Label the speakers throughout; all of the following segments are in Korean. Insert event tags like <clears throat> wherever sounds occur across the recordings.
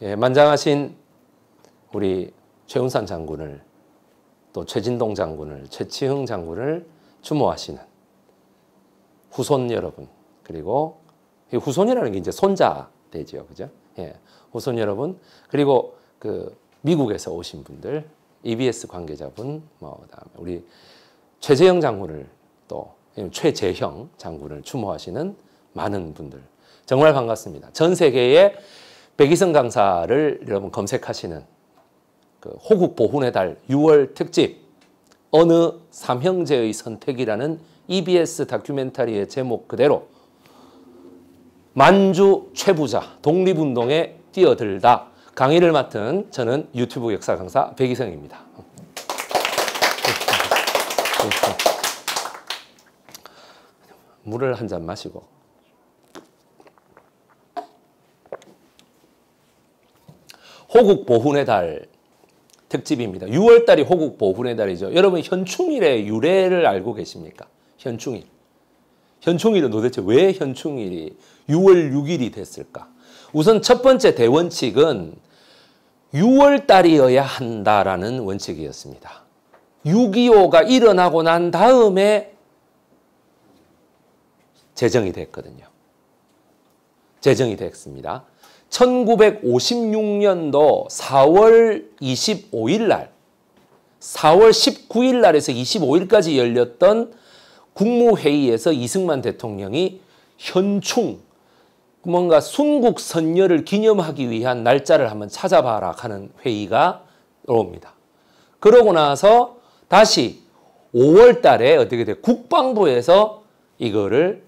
Speaker 1: 예, 만장하신 우리 최운산 장군을 또 최진동 장군을 최치흥 장군을 추모하시는 후손 여러분 그리고 후손이라는 게 이제 손자 되죠, 그죠? 예, 후손 여러분 그리고 그 미국에서 오신 분들, EBS 관계자분, 뭐 그다음에 우리 최재형 장군을 또 최재형 장군을 추모하시는 많은 분들 정말 반갑습니다. 전 세계에 백이성 강사를 여러분 검색하시는 그 호국 보훈의 달 6월 특집 어느 삼형제의 선택이라는 EBS 다큐멘터리의 제목 그대로 만주 최부자 독립운동에 뛰어들다 강의를 맡은 저는 유튜브 역사 강사 백이성입니다. <laughs> 물을 한 잔 마시고 호국 보훈의 달 특집입니다. 6월달이 호국 보훈의 달이죠. 여러분 현충일의 유래를 알고 계십니까? 현충일. 현충일은 도대체 왜 현충일이 6월 6일이 됐을까? 우선 첫 번째 대원칙은 6월달이어야 한다라는 원칙이었습니다. 6.25가 일어나고 난 다음에 제정이 됐거든요. 제정이 됐습니다. 1956년도 4월 25일 날 4월 19일 날에서 25일까지 열렸던 국무회의에서 이승만 대통령이 현충 뭔가 순국 선열을 기념하기 위한 날짜를 한번 찾아봐라 하는 회의가 옵니다. 그러고 나서 다시 5월 달에 어떻게 돼 국방부에서 이거를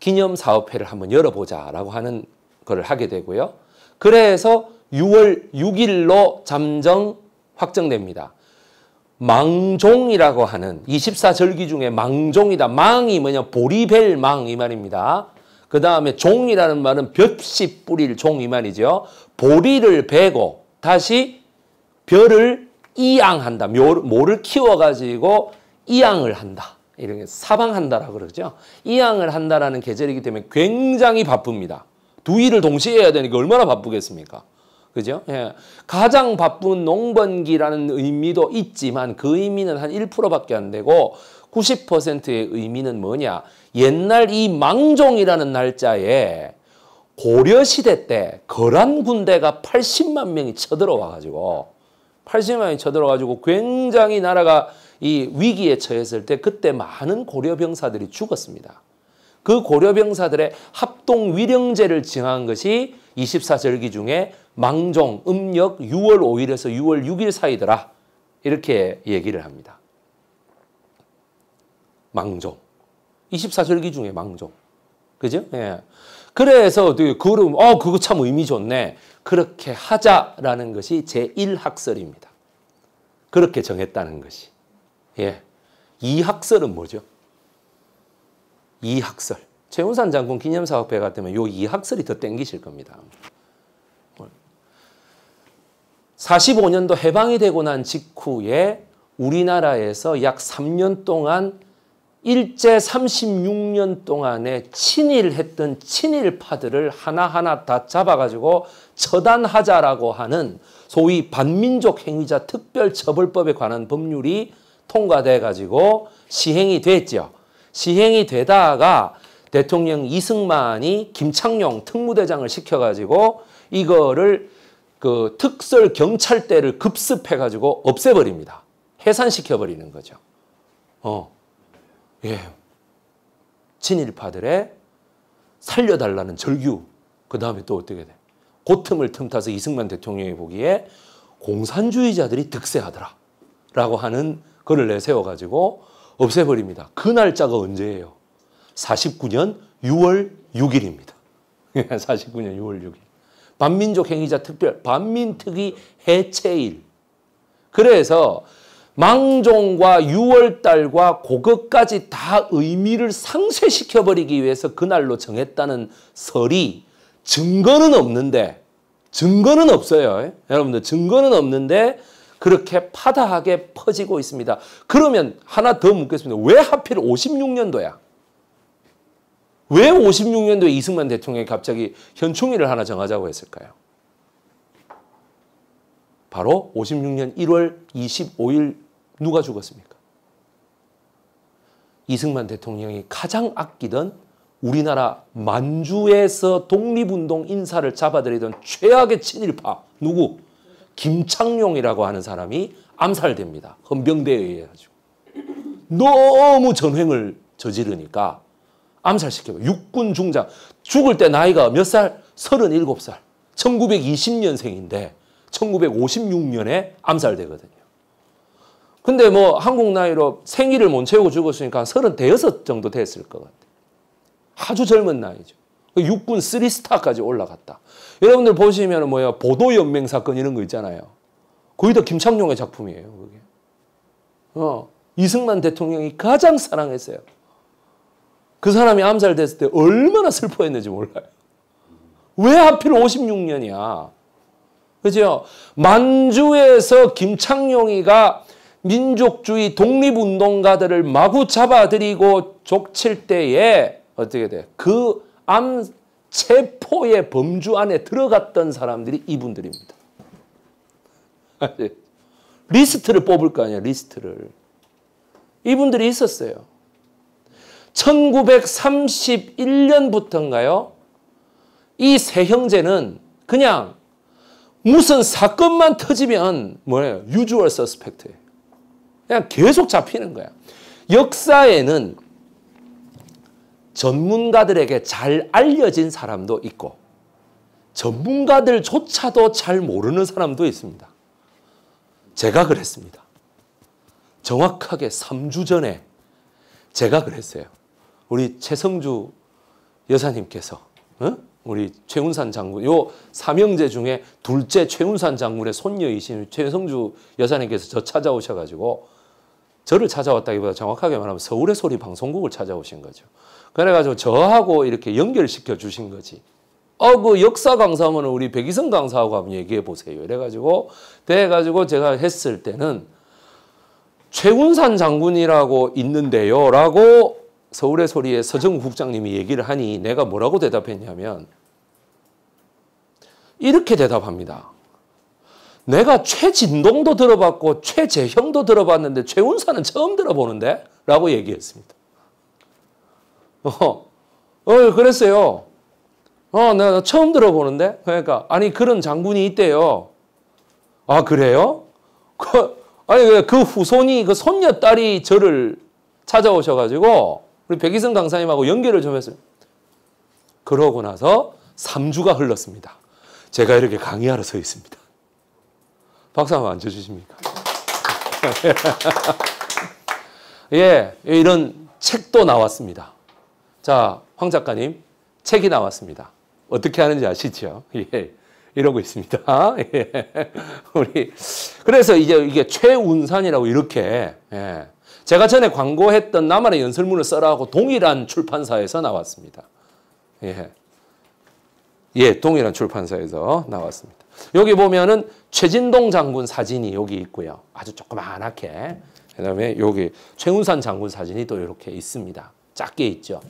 Speaker 1: 기념사업회를 한번 열어보자라고 하는 그걸 하게 되고요. 그래서 6월 6일로 잠정 확정됩니다. 망종이라고 하는 24절기 중에 망종이다. 망이 뭐냐? 보리벨 망 이 말입니다. 그 다음에 종이라는 말은 볕씨 뿌릴 종 이 말이죠. 보리를 베고 다시 벼를 이양한다. 모를 키워가지고 이양을 한다. 이렇게 사방한다라고 그러죠. 이양을 한다라는 계절이기 때문에 굉장히 바쁩니다. 두 일을 동시에 해야 되니까 얼마나 바쁘겠습니까? 그죠? 예. 가장 바쁜 농번기라는 의미도 있지만 그 의미는 한 1%밖에 안 되고 90%의 의미는 뭐냐? 옛날 이 망종이라는 날짜에 고려시대 때 거란 군대가 80만 명이 쳐들어와가지고 80만 명이 쳐들어가지고 굉장히 나라가 이 위기에 처했을 때 그때 많은 고려 병사들이 죽었습니다. 그 고려병사들의 합동 위령제를 징한 것이 24절기 중에 망종 음력 6월 5일에서 6월 6일 사이더라. 이렇게 얘기를 합니다. 망종. 24절기 중에 망종. 그죠? 예. 그래서 그럼 어 그거 참 의미 좋네. 그렇게 하자라는 것이 제1학설입니다. 그렇게 정했다는 것이. 예. 2학설은 뭐죠? 이학설. 최운산 장군 기념사업회 같으면 요 이학설이 더 땡기실 겁니다. 45년도 해방이 되고 난 직후에 우리나라에서 약 3년 동안 일제 36년 동안에 친일했던 친일파들을 하나하나 다 잡아가지고 처단하자라고 하는 소위 반민족 행위자 특별처벌법에 관한 법률이 통과돼가지고 시행이 됐죠. 시행이 되다가 대통령 이승만이 김창룡 특무대장을 시켜가지고 이거를 그 특설 경찰대를 급습해가지고 없애버립니다. 해산시켜버리는 거죠. 어, 예. 친일파들의 살려달라는 절규. 그 다음에 또 어떻게 돼? 고틈을 틈타서 이승만 대통령이 보기에 공산주의자들이 득세하더라. 라고 하는 글을 내세워가지고 없애버립니다. 그 날짜가 언제예요? 49년 6월 6일입니다. 49년 6월 6일. 반민족 행위자 특별, 반민특위 해체일. 그래서 망종과 6월달과 고것까지다 의미를 상쇄시켜버리기 위해서 그날로 정했다는 설이 증거는 없는데, 증거는 없어요. 여러분들 증거는 없는데 그렇게 파다하게 퍼지고 있습니다. 그러면 하나 더 묻겠습니다. 왜 하필 56년도야? 왜 56년도에 이승만 대통령이 갑자기 현충일을 하나 정하자고 했을까요? 바로 56년 1월 25일 누가 죽었습니까? 이승만 대통령이 가장 아끼던 우리나라 만주에서 독립운동 인사를 잡아들이던 최악의 친일파 누구? 김창룡이라고 하는 사람이 암살됩니다. 헌병대에 의해 가지고. 너무 전횡을 저지르니까 암살시켜요. 육군 중장. 죽을 때 나이가 몇 살? 37살. 1920년생인데 1956년에 암살되거든요. 근데 뭐 한국 나이로 생일을 못 채우고 죽었으니까 36 정도 됐을 것 같아요. 아주 젊은 나이죠. 육군 3스타까지 올라갔다. 여러분들 보시면 뭐야 보도연맹 사건 이런 거 있잖아요. 거의 다 김창룡의 작품이에요. 그게. 어, 이승만 대통령이 가장 사랑했어요. 그 사람이 암살됐을 때 얼마나 슬퍼했는지 몰라요. 왜 하필 56년이야? 그죠? 만주에서 김창룡이가 민족주의 독립운동가들을 마구 잡아들이고 족칠 때에 어떻게 돼? 그 암, 체포의 범주 안에 들어갔던 사람들이 이분들입니다. 리스트를 뽑을 거아니에 리스트를. 이분들이 있었어요. 1931년부터인가요? 이 세 형제는 그냥 무슨 사건만 터지면 뭐예요? 유주얼 서스펙트예요. 그냥 계속 잡히는 거야. 역사에는 전문가들에게 잘 알려진 사람도 있고 전문가들조차도 잘 모르는 사람도 있습니다. 제가 그랬습니다. 정확하게 3주 전에 제가 그랬어요. 우리 최성주 여사님께서 어? 우리 최운산 장군 요 삼형제 중에 둘째 최운산 장군의 손녀이신 최성주 여사님께서 저 찾아오셔가지고 저를 찾아왔다기보다 정확하게 말하면 서울의 소리 방송국을 찾아오신 거죠. 그래가지고 저하고 이렇게 연결시켜 주신 거지. 어, 그 역사 강사면 우리 백이성 강사하고 한번 얘기해 보세요. 이래가지고, 돼가지고 제가 했을 때는 최운산 장군이라고 있는데요. 라고 서울의 소리에 서정 국장님이 얘기를 하니 내가 뭐라고 대답했냐면 이렇게 대답합니다. 내가 최진동도 들어봤고 최재형도 들어봤는데 최운사는 처음 들어보는데? 라고 얘기했습니다. 어, 어 그랬어요. 어, 나 처음 들어보는데? 그러니까 아니 그런 장군이 있대요. 아 그래요? 그, 아니 그, 그 후손이 그 손녀 딸이 저를 찾아오셔가지고 우리 백이성 강사님하고 연결을 좀 했어요. 그러고 나서 3주가 흘렀습니다. 제가 이렇게 강의하러 서 있습니다. 박수 한번 안 쳐주십니까? <laughs> 예, 이런 책도 나왔습니다. 자, 황 작가님, 책이 나왔습니다. 어떻게 하는지 아시죠? <laughs> 예, 이러고 있습니다. <laughs> 예, 우리 그래서 이제 이게 최운산이라고 이렇게 예, 제가 전에 광고했던 나만의 연설문을 써라고 동일한 출판사에서 나왔습니다. 예, 예, 동일한 출판사에서 나왔습니다. 여기 보면은 최진동 장군 사진이 여기 있고요. 아주 조그만하게그 다음에 여기 최운산 장군 사진이 또 이렇게 있습니다. 작게 있죠.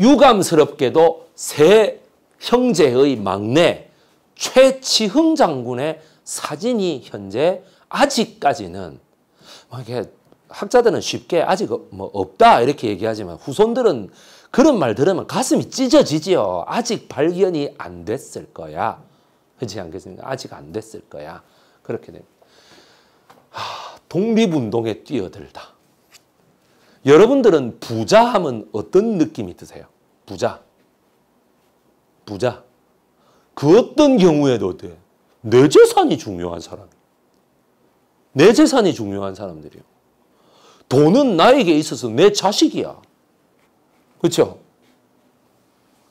Speaker 1: 유감스럽게도 세 형제의 막내 최치흥 장군의 사진이 현재 아직까지는 뭐 이렇게 학자들은 쉽게 아직 어, 뭐 없다 이렇게 얘기하지만 후손들은 그런 말 들으면 가슴이 찢어지지요. 아직 발견이 안 됐을 거야. 그렇지 않겠습니까? 아직 안 됐을 거야. 그렇게 됩니다. 하, 독립운동에 뛰어들다. 여러분들은 부자 하면 어떤 느낌이 드세요? 부자. 부자. 그 어떤 경우에도 돼. 내 재산이 중요한 사람. 내 재산이 중요한 사람들이요. 돈은 나에게 있어서 내 자식이야. 그렇죠?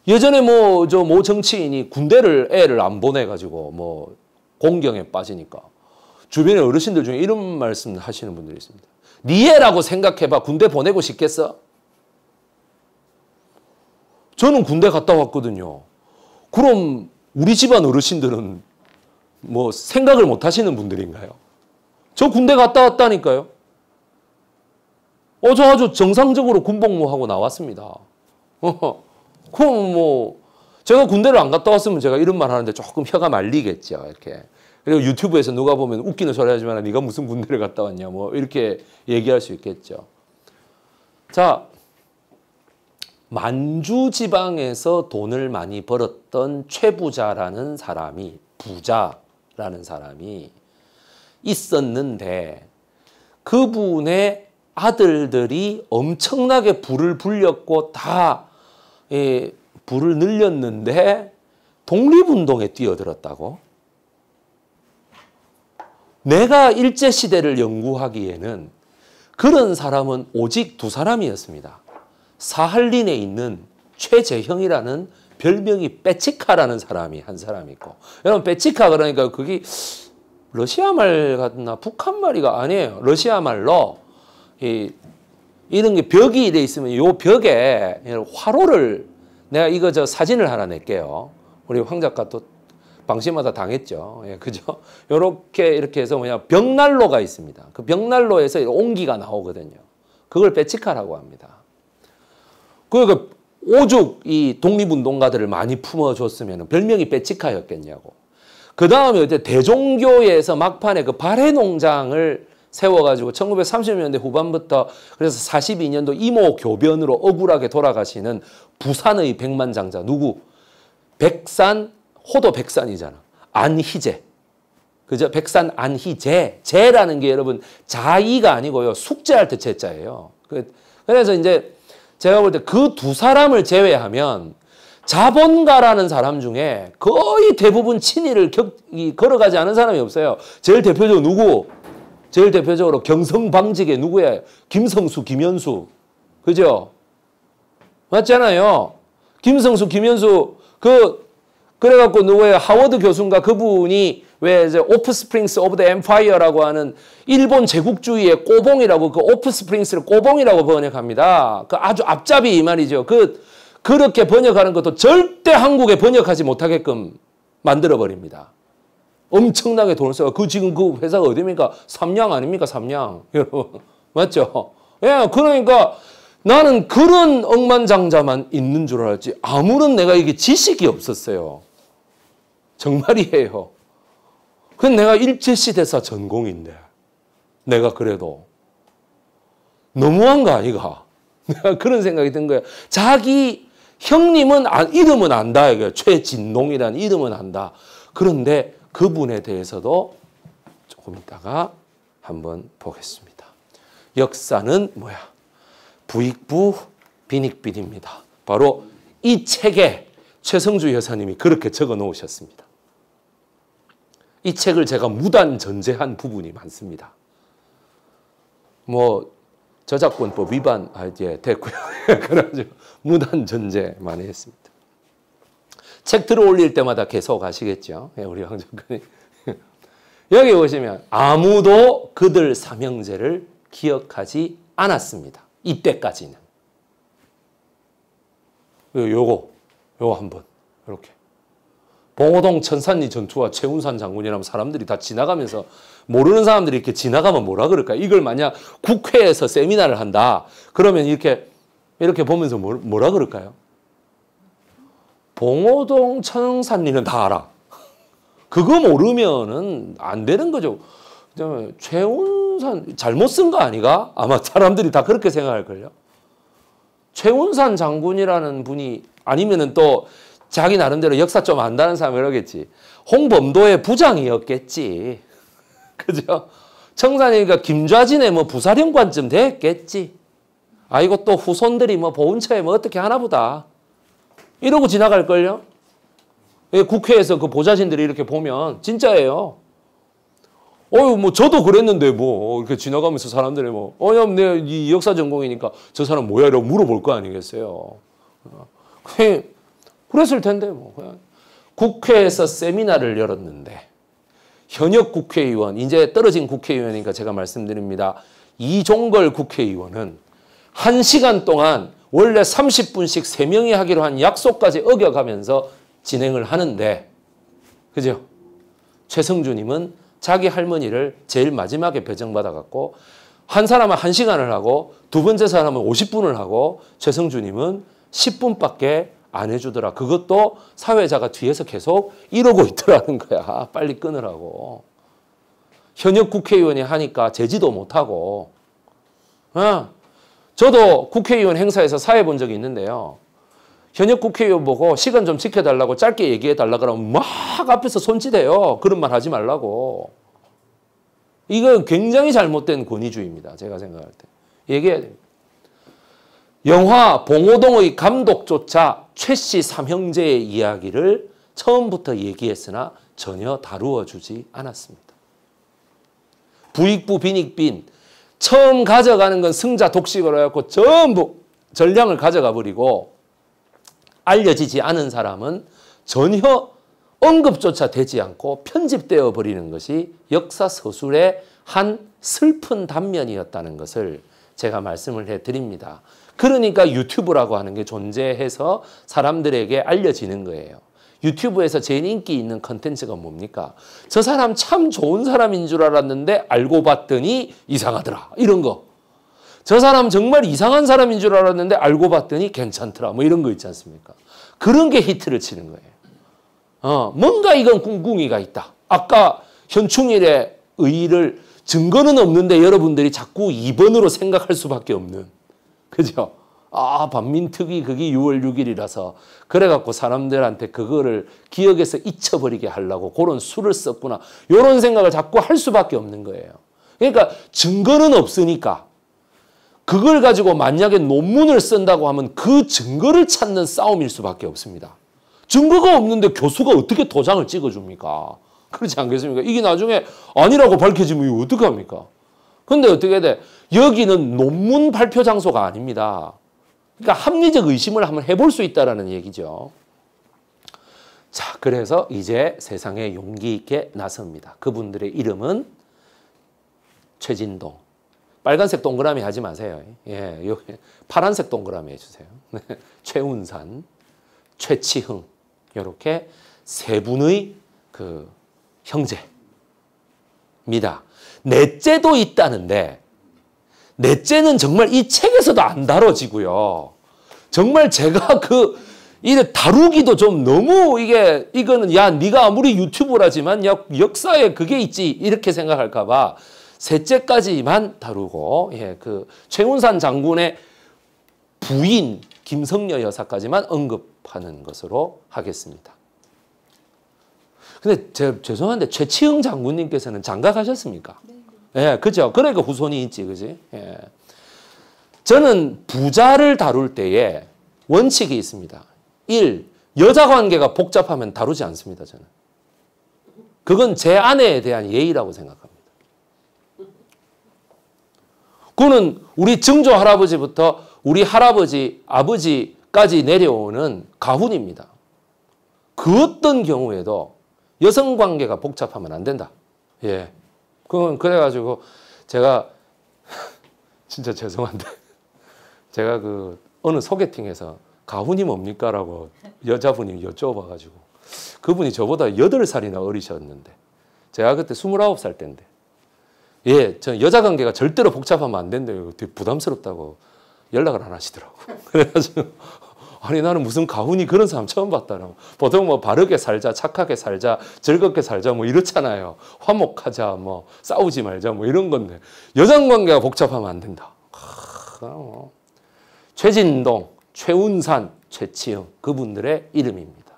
Speaker 1: 예전에 뭐 저 모 정치인이 군대를 애를 안 보내가지고 뭐 공경에 빠지니까 주변의 어르신들 중에 이런 말씀 하시는 분들이 있습니다. 니 네 애라고 생각해봐 군대 보내고 싶겠어? 저는 군대 갔다 왔거든요. 그럼 우리 집안 어르신들은 뭐 생각을 못 하시는 분들인가요? 저 군대 갔다 왔다니까요. 어, 저 아주 정상적으로 군복무하고 나왔습니다. 그럼 뭐 제가 군대를 안 갔다 왔으면 제가 이런 말 하는데 조금 혀가 말리겠죠. 이렇게. 그리고 유튜브에서 누가 보면 웃기는 소리 하지만 네가 무슨 군대를 갔다 왔냐 뭐 이렇게 얘기할 수 있겠죠. 자, 만주 지방에서 돈을 많이 벌었던 최부자라는 사람이 부자라는 사람이 있었는데 그분의 아들들이 엄청나게 불을 불렸고 다 불을 늘렸는데 독립운동에 뛰어들었다고? 내가 일제시대를 연구하기에는 그런 사람은 오직 두 사람이었습니다. 사할린에 있는 최재형이라는 별명이 빼치카라는 사람이 한 사람 있고 여러분 빼치카 그러니까 그게 러시아 말 같나 북한 말이가 아니에요. 러시아 말로 이 이런 게 벽이 돼 있으면 요 벽에 화로를 내가 이거 저 사진을 하나 낼게요. 우리 황 작가 또 방심마다 당했죠. 예, 그죠? <laughs> 요렇게 이렇게 해서 뭐냐 벽난로가 있습니다. 그 벽난로에서 온기가 나오거든요. 그걸 배치카라고 합니다. 그러니까 오죽 이 독립운동가들을 많이 품어줬으면 별명이 배치카였겠냐고. 그 다음에 대종교에서 막판에 그 발해 농장을 세워가지고 1930년대 후반부터 그래서 42년도 이모 교변으로 억울하게 돌아가시는 부산의 백만장자 누구? 백산 호도 백산이잖아. 안희재. 그죠? 백산 안희재. 재라는 게 여러분 자의가 아니고요. 숙제할 때 재자예요. 그, 그래서 이제 제가 볼 때 그 두 사람을 제외하면 자본가라는 사람 중에 거의 대부분 친일을 격, 걸어가지 않은 사람이 없어요. 제일 대표적으로 누구? 제일 대표적으로 경성방직에 누구야? 김성수, 김현수. 그죠? 맞잖아요. 김성수, 김현수 그 그래갖고 누구야 하워드 교수인가 그분이 왜 이제 오프스프링스 오브 더 엠파이어라고 하는 일본 제국주의의 꼬봉이라고 그 오프스프링스를 꼬봉이라고 번역합니다. 그 아주 앞잡이 이 말이죠. 그 그렇게 번역하는 것도 절대 한국에 번역하지 못하게끔 만들어 버립니다. 엄청나게 돈을 써요. 그 지금 그 회사가 어디입니까? 삼양 아닙니까? 삼양. <laughs> 여러분. 맞죠? 예, 그러니까 나는 그런 억만장자만 있는 줄 알았지 아무런 내가 이게 지식이 없었어요. 정말이에요. 그 내가 일제시대사 전공인데 내가 그래도 너무한 거 아이가? <laughs> 내가 그런 생각이 든 거야. 자기 형님은 아, 이름은 안다. 이게 최진농이라는 이름은 안다. 그런데 그분에 대해서도 조금 있다가 한번 보겠습니다. 역사는 뭐야? 부익부 빈익빈입니다. 바로 이 책에 최성주 여사님이 그렇게 적어 놓으셨습니다. 이 책을 제가 무단 전제한 부분이 많습니다. 뭐 저작권법 위반 아, 예, 됐고요. <laughs> 그래가 무단 전제 많이 했습니다. 책 들어 올릴 때마다 계속 하시겠죠. 예, 우리 황정근이. <laughs> 여기 보시면 아무도 그들 삼형제를 기억하지 않았습니다. 이때까지는. 요거, 요거 한번 이렇게. 봉호동 천산리 전투와 최운산 장군이라면 사람들이 다 지나가면서 모르는 사람들이 이렇게 지나가면 뭐라 그럴까? 이걸 만약 국회에서 세미나를 한다. 그러면 이렇게 이렇게 보면서 뭐, 뭐라 그럴까요? 봉호동 천흥산리는 다 알아. 그거 모르면은 안 되는 거죠. 최운산 잘못 쓴 거 아니가? 아마 사람들이 다 그렇게 생각할걸요. 최운산 장군이라는 분이 아니면은 또 자기 나름대로 역사 좀 안다는 사람이 그러겠지. 홍범도의 부장이었겠지. <laughs> 그죠? 청산이니까 김좌진의 뭐 부사령관쯤 됐겠지. 아이고 또 후손들이 뭐 보훈처에 뭐 어떻게 하나 보다. 이러고 지나갈걸요? 예, 국회에서 그 보좌진들이 이렇게 보면 진짜예요. 어유 뭐 저도 그랬는데 뭐 이렇게 지나가면서 사람들이 뭐 어염 내이 역사 전공이니까 저 사람 뭐야 이러고 물어볼 거 아니겠어요. 그랬을 텐데 뭐 그냥 국회에서 세미나를 열었는데 현역 국회의원 이제 떨어진 국회의원이니까 제가 말씀드립니다. 이종걸 국회의원은 한 시간 동안 원래 30분씩 3명이 하기로 한 약속까지 어겨가면서 진행을 하는데 그죠? 최성주님은 자기 할머니를 제일 마지막에 배정받아갖고 한 사람은 1시간을 하고 두 번째 사람은 50분을 하고 최성주님은 10분밖에 안 해주더라. 그것도 사회자가 뒤에서 계속 이러고 있더라는 거야. 빨리 끊으라고. 현역 국회의원이 하니까 제지도 못하고 어? 저도 국회의원 행사에서 사회 본 적이 있는데요. 현역 국회의원 보고 시간 좀 지켜달라고 짧게 얘기해달라 그러면 막 앞에서 손짓해요. 그런 말 하지 말라고. 이거 굉장히 잘못된 권위주의입니다. 제가 생각할 때. 얘기해야 됩니다. 영화 봉호동의 감독조차 최씨 삼형제의 이야기를 처음부터 얘기했으나 전혀 다루어주지 않았습니다. 부익부 빈익빈 처음 가져가는 건 승자 독식으로 해갖고 전부 전량을 가져가 버리고 알려지지 않은 사람은 전혀 언급조차 되지 않고 편집되어 버리는 것이 역사 서술의 한 슬픈 단면이었다는 것을 제가 말씀을 해드립니다. 그러니까 유튜브라고 하는 게 존재해서 사람들에게 알려지는 거예요. 유튜브에서 제일 인기 있는 컨텐츠가 뭡니까? 저 사람 참 좋은 사람인 줄 알았는데 알고 봤더니 이상하더라. 이런 거. 저 사람 정말 이상한 사람인 줄 알았는데 알고 봤더니 괜찮더라. 뭐 이런 거 있지 않습니까? 그런 게 히트를 치는 거예요. 어, 뭔가 이건 꿍꿍이가 있다. 아까 현충일의 의의를 증거는 없는데 여러분들이 자꾸 2번으로 생각할 수밖에 없는. 그죠? 아, 반민특위 그게 6월 6일이라서 그래갖고 사람들한테 그거를 기억에서 잊혀버리게 하려고 그런 수를 썼구나. 이런 생각을 자꾸 할 수밖에 없는 거예요. 그러니까 증거는 없으니까 그걸 가지고 만약에 논문을 쓴다고 하면 그 증거를 찾는 싸움일 수밖에 없습니다. 증거가 없는데 교수가 어떻게 도장을 찍어줍니까? 그렇지 않겠습니까? 이게 나중에 아니라고 밝혀지면 이거 어떡합니까? 근데 어떻게 돼? 여기는 논문 발표 장소가 아닙니다. 그러니까 합리적 의심을 한번 해볼 수 있다라는 얘기죠. 자, 그래서 이제 세상에 용기 있게 나섭니다. 그분들의 이름은 최진동. 빨간색 동그라미 하지 마세요. 예, 여 파란색 동그라미 해주세요. 네, 최운산, 최치흥 이렇게 세 분의 그 형제입니다. 넷째도 있다는데 넷째는 정말 이 책에서도 안 다뤄지고요. 정말 제가 <laughs> 그 이제 다루기도 좀 너무 이게 이거는 야 네가 아무리 유튜브라지만 역 역사에 그게 있지 이렇게 생각할까 봐 셋째까지만 다루고 예 그 최운산 장군의 부인 김성녀 여사까지만 언급하는 것으로 하겠습니다. 근데 제, 죄송한데 최치흥 장군님께서는 장가 가셨습니까? 네, 네. 예, 그죠. 그래니 그러니까 후손이 있지, 그지? 예. 저는 부자를 다룰 때에 원칙이 있습니다. 1. 여자 관계가 복잡하면 다루지 않습니다. 저는. 그건 제 아내에 대한 예의라고 생각합니다. 그는 우리 증조 할아버지부터 우리 할아버지, 아버지까지 내려오는 가훈입니다. 그 어떤 경우에도 여성 관계가 복잡하면 안 된다. 예. 그건 그래가지고 제가 <laughs> 진짜 죄송한데 제가 그 어느 소개팅에서 가훈이 뭡니까라고 여자분이 여쭤봐가지고 그분이 저보다 8살이나 어리셨는데 제가 그때 29살 때인데 예, 저 여자 관계가 절대로 복잡하면 안 된대요. 되게 부담스럽다고 연락을 안 하시더라고. <laughs> 그래가지고 아니 나는 무슨 가훈이 그런 사람 처음 봤다라고. 보통 뭐 바르게 살자, 착하게 살자, 즐겁게 살자 뭐 이렇잖아요. 화목하자, 뭐 싸우지 말자 뭐 이런 건데 여자 관계가 복잡하면 안 된다. 하, 뭐. 최진동, 최운산, 최치흥 그분들의 이름입니다.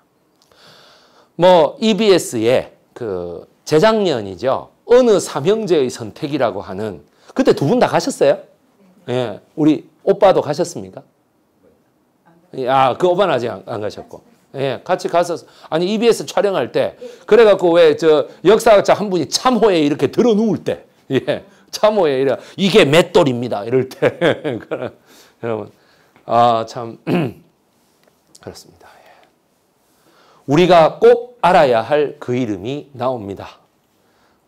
Speaker 1: 뭐 EBS의 그 재작년이죠. 어느 삼형제의 선택이라고 하는 그때 두 분 다 가셨어요? 네, 네. 예, 우리 오빠도 가셨습니까? 아, 그 오빠는 아직 안, 가셨고. 네, 예, 같이 가서 아니 EBS 촬영할 때 그래갖고 왜 저 역사학자 한 분이 참호에 이렇게 들어 누울 때, 예, 참호에 이래 이게 맷돌입니다 이럴 때 <laughs> 여러분 아, 참 <clears throat> 그렇습니다. 예. 우리가 꼭 알아야 할 그 이름이 나옵니다.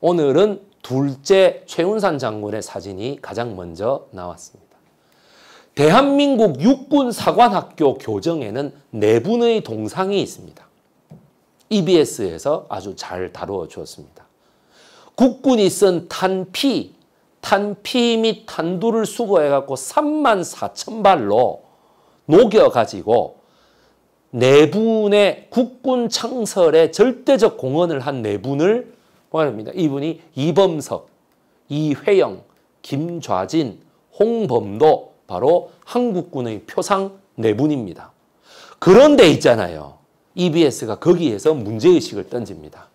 Speaker 1: 오늘은 둘째 최운산 장군의 사진이 가장 먼저 나왔습니다. 대한민국 육군 사관학교 교정에는 네 분의 동상이 있습니다. EBS에서 아주 잘 다루어 주었습니다. 국군이 쓴 탄피, 탄피 및 탄두를 수거해갖고 3만 4천 발로 녹여가지고 네분의 국군 창설에 절대적 공헌을 한 네분을 말합니다. 이분이 이범석, 이회영, 김좌진, 홍범도 바로 한국군의 표상 네분입니다. 그런데 있잖아요. EBS가 거기에서 문제의식을 던집니다.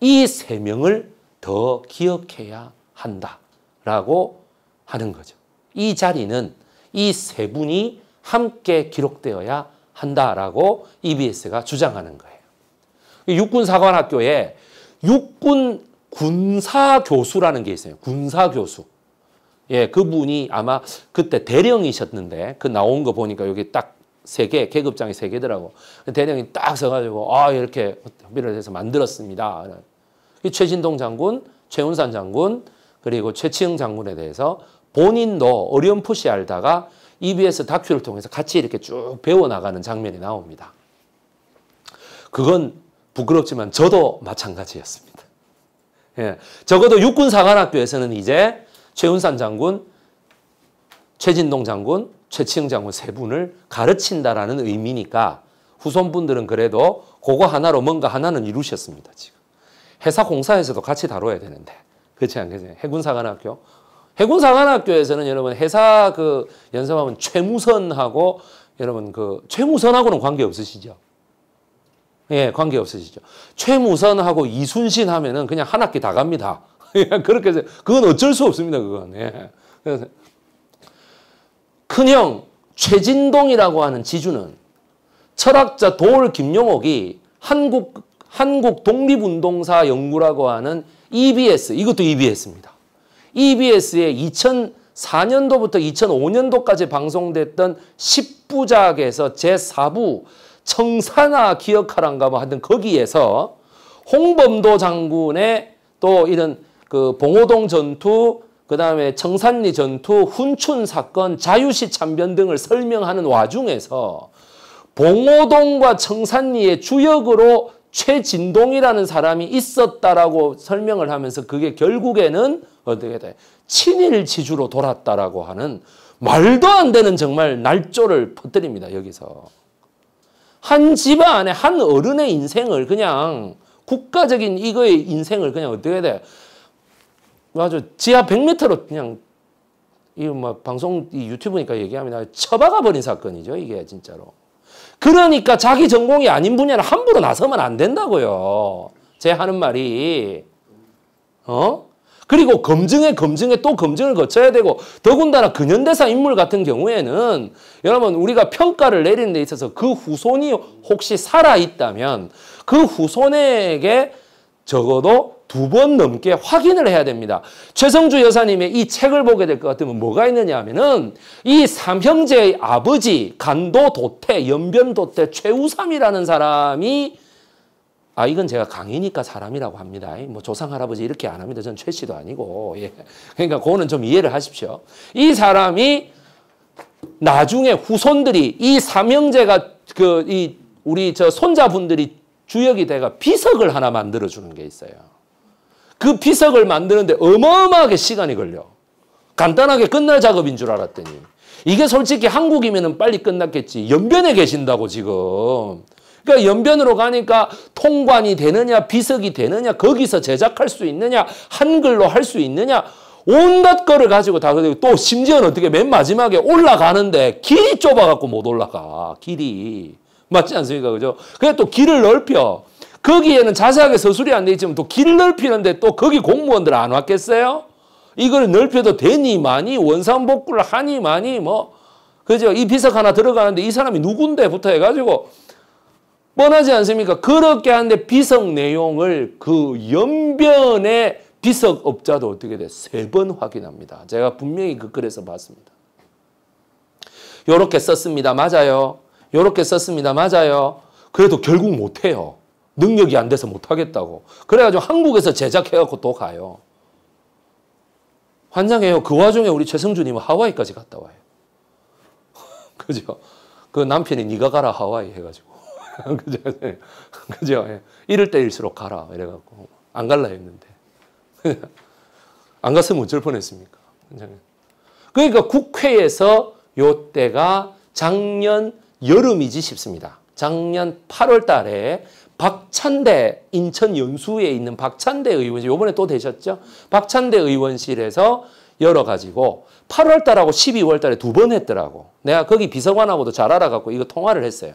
Speaker 1: 이 세 명을 더 기억해야 한다라고 하는 거죠. 이 자리는 이 세 분이 함께 기록되어야 한다라고 EBS가 주장하는 거예요. 육군사관학교에 육군 군사교수라는 게 있어요. 군사교수. 예, 그분이 아마 그때 대령이셨는데 그 나온 거 보니까 여기 딱 세 개, 계급장이 세 개더라고. 대령이 딱 서가지고 아 이렇게 협의 해서 만들었습니다. 최진동 장군, 최운산 장군 그리고 최치흥 장군에 대해서 본인도 어렴풋이 알다가 EBS 다큐를 통해서 같이 이렇게 쭉 배워나가는 장면이 나옵니다. 그건 부끄럽지만 저도 마찬가지였습니다. 예, 적어도 육군사관학교에서는 이제 최운산 장군, 최진동 장군, 최치영 장군 세 분을 가르친다라는 의미니까 후손분들은 그래도 그거 하나로 뭔가 하나는 이루셨습니다. 지금 해사 공사에서도 같이 다뤄야 되는데 그렇지 않겠어요? 해군사관학교, 해군사관학교에서는 여러분 회사그 연습하면 최무선하고 여러분 그 최무선하고는 관계 없으시죠? 예, 관계 없으시죠? 최무선하고 이순신 하면은 그냥 한 학기 다 갑니다. <laughs> 그렇게 해서 그건 어쩔 수 없습니다. 그건. 예. 그래서 큰형 최진동이라고 하는 지주는 철학자 도울 김용옥이 한국 한국 독립운동사 연구라고 하는 EBS 이것도 EBS입니다. EBS의 2004년도부터 2005년도까지 방송됐던 10부작에서 제4부 청산아 기억하란가 뭐 하여튼 거기에서 홍범도 장군의 또 이런 그 봉오동 전투 그 다음에 청산리 전투, 훈춘 사건, 자유시 참변 등을 설명하는 와중에서 봉오동과 청산리의 주역으로 최진동이라는 사람이 있었다라고 설명을 하면서 그게 결국에는 어떻게 돼? 친일 지주로 돌았다라고 하는 말도 안 되는 정말 날조를 퍼뜨립니다. 여기서. 한 집안에 한 어른의 인생을 그냥 국가적인 이거의 인생을 그냥 어떻게 돼? 아주 지하 100m로 그냥 이뭐 방송 이 유튜브니까 얘기합니다. 처박아 버린 사건이죠. 이게 진짜로. 그러니까 자기 전공이 아닌 분야를 함부로 나서면 안 된다고요. 제 하는 말이. 어? 그리고 검증에 검증에 또 검증을 거쳐야 되고 더군다나 근현대사 인물 같은 경우에는 여러분 우리가 평가를 내리는 데 있어서 그 후손이 혹시 살아있다면 그 후손에게 적어도 두번 넘게 확인을 해야 됩니다. 최성주 여사님의 이 책을 보게 될 것 같으면 뭐가 있느냐 하면은 이 삼형제의 아버지 간도도태 연변도태 최우삼이라는 사람이 아 이건 제가 강의니까 사람이라고 합니다. 뭐 조상 할아버지 이렇게 안 합니다. 전 최씨도 아니고 예. 그러니까 그거는 좀 이해를 하십시오. 이 사람이 나중에 후손들이 이 삼형제가 그 이 우리 저 손자분들이 주역이 돼가 비석을 하나 만들어 주는 게 있어요. 그 피석을 만드는데 어마어마하게 시간이 걸려. 간단하게 끝날 작업인 줄 알았더니 이게 솔직히 한국이면 빨리 끝났겠지. 연변에 계신다고 지금. 그러니까 연변으로 가니까 통관이 되느냐 비석이 되느냐 거기서 제작할 수 있느냐 한글로 할 수 있느냐 온갖 거를 가지고 다그리고또 심지어는 어떻게 맨 마지막에 올라가는데 길이 좁아갖고 못 올라가 길이 맞지 않습니까 그죠? 그래또 길을 넓혀 거기에는 자세하게 서술이 안 돼 있지만 또 길 넓히는데 또 거기 공무원들 안 왔겠어요? 이걸 넓혀도 되니만이 원상복구를 하니만이 뭐 그죠? 이 비석 하나 들어가는데 이 사람이 누군데부터 해가지고 뻔하지 않습니까? 그렇게 하는데 비석 내용을 그 연변의 비석업자도 어떻게 돼? 세 번 확인합니다. 제가 분명히 그 글에서 봤습니다. 요렇게 썼습니다. 맞아요. 요렇게 썼습니다. 맞아요. 그래도 결국 못해요. 능력이 안 돼서 못하겠다고. 그래가지고 한국에서 제작해갖고 또 가요. 환장해요. 그 와중에 우리 최성준님은 하와이까지 갔다 와요. <laughs> 그죠? 그 남편이 네가 가라 하와이 해가지고. <laughs> 그죠? 네. 그죠? 네. 이럴 때일수록 가라 이래갖고 안 갈라 했는데. <laughs> 안 갔으면 어쩔 뻔했습니까? 그러니까 국회에서 요 때가 작년 여름이지 싶습니다. 작년 8월 달에 박찬대 인천 연수에 있는 박찬대 의원실 요번에 또 되셨죠? 박찬대 의원실에서 열어가지고 8월 달하고 12월 달에 두 번 했더라고. 내가 거기 비서관하고도 잘 알아갖고 이거 통화를 했어요.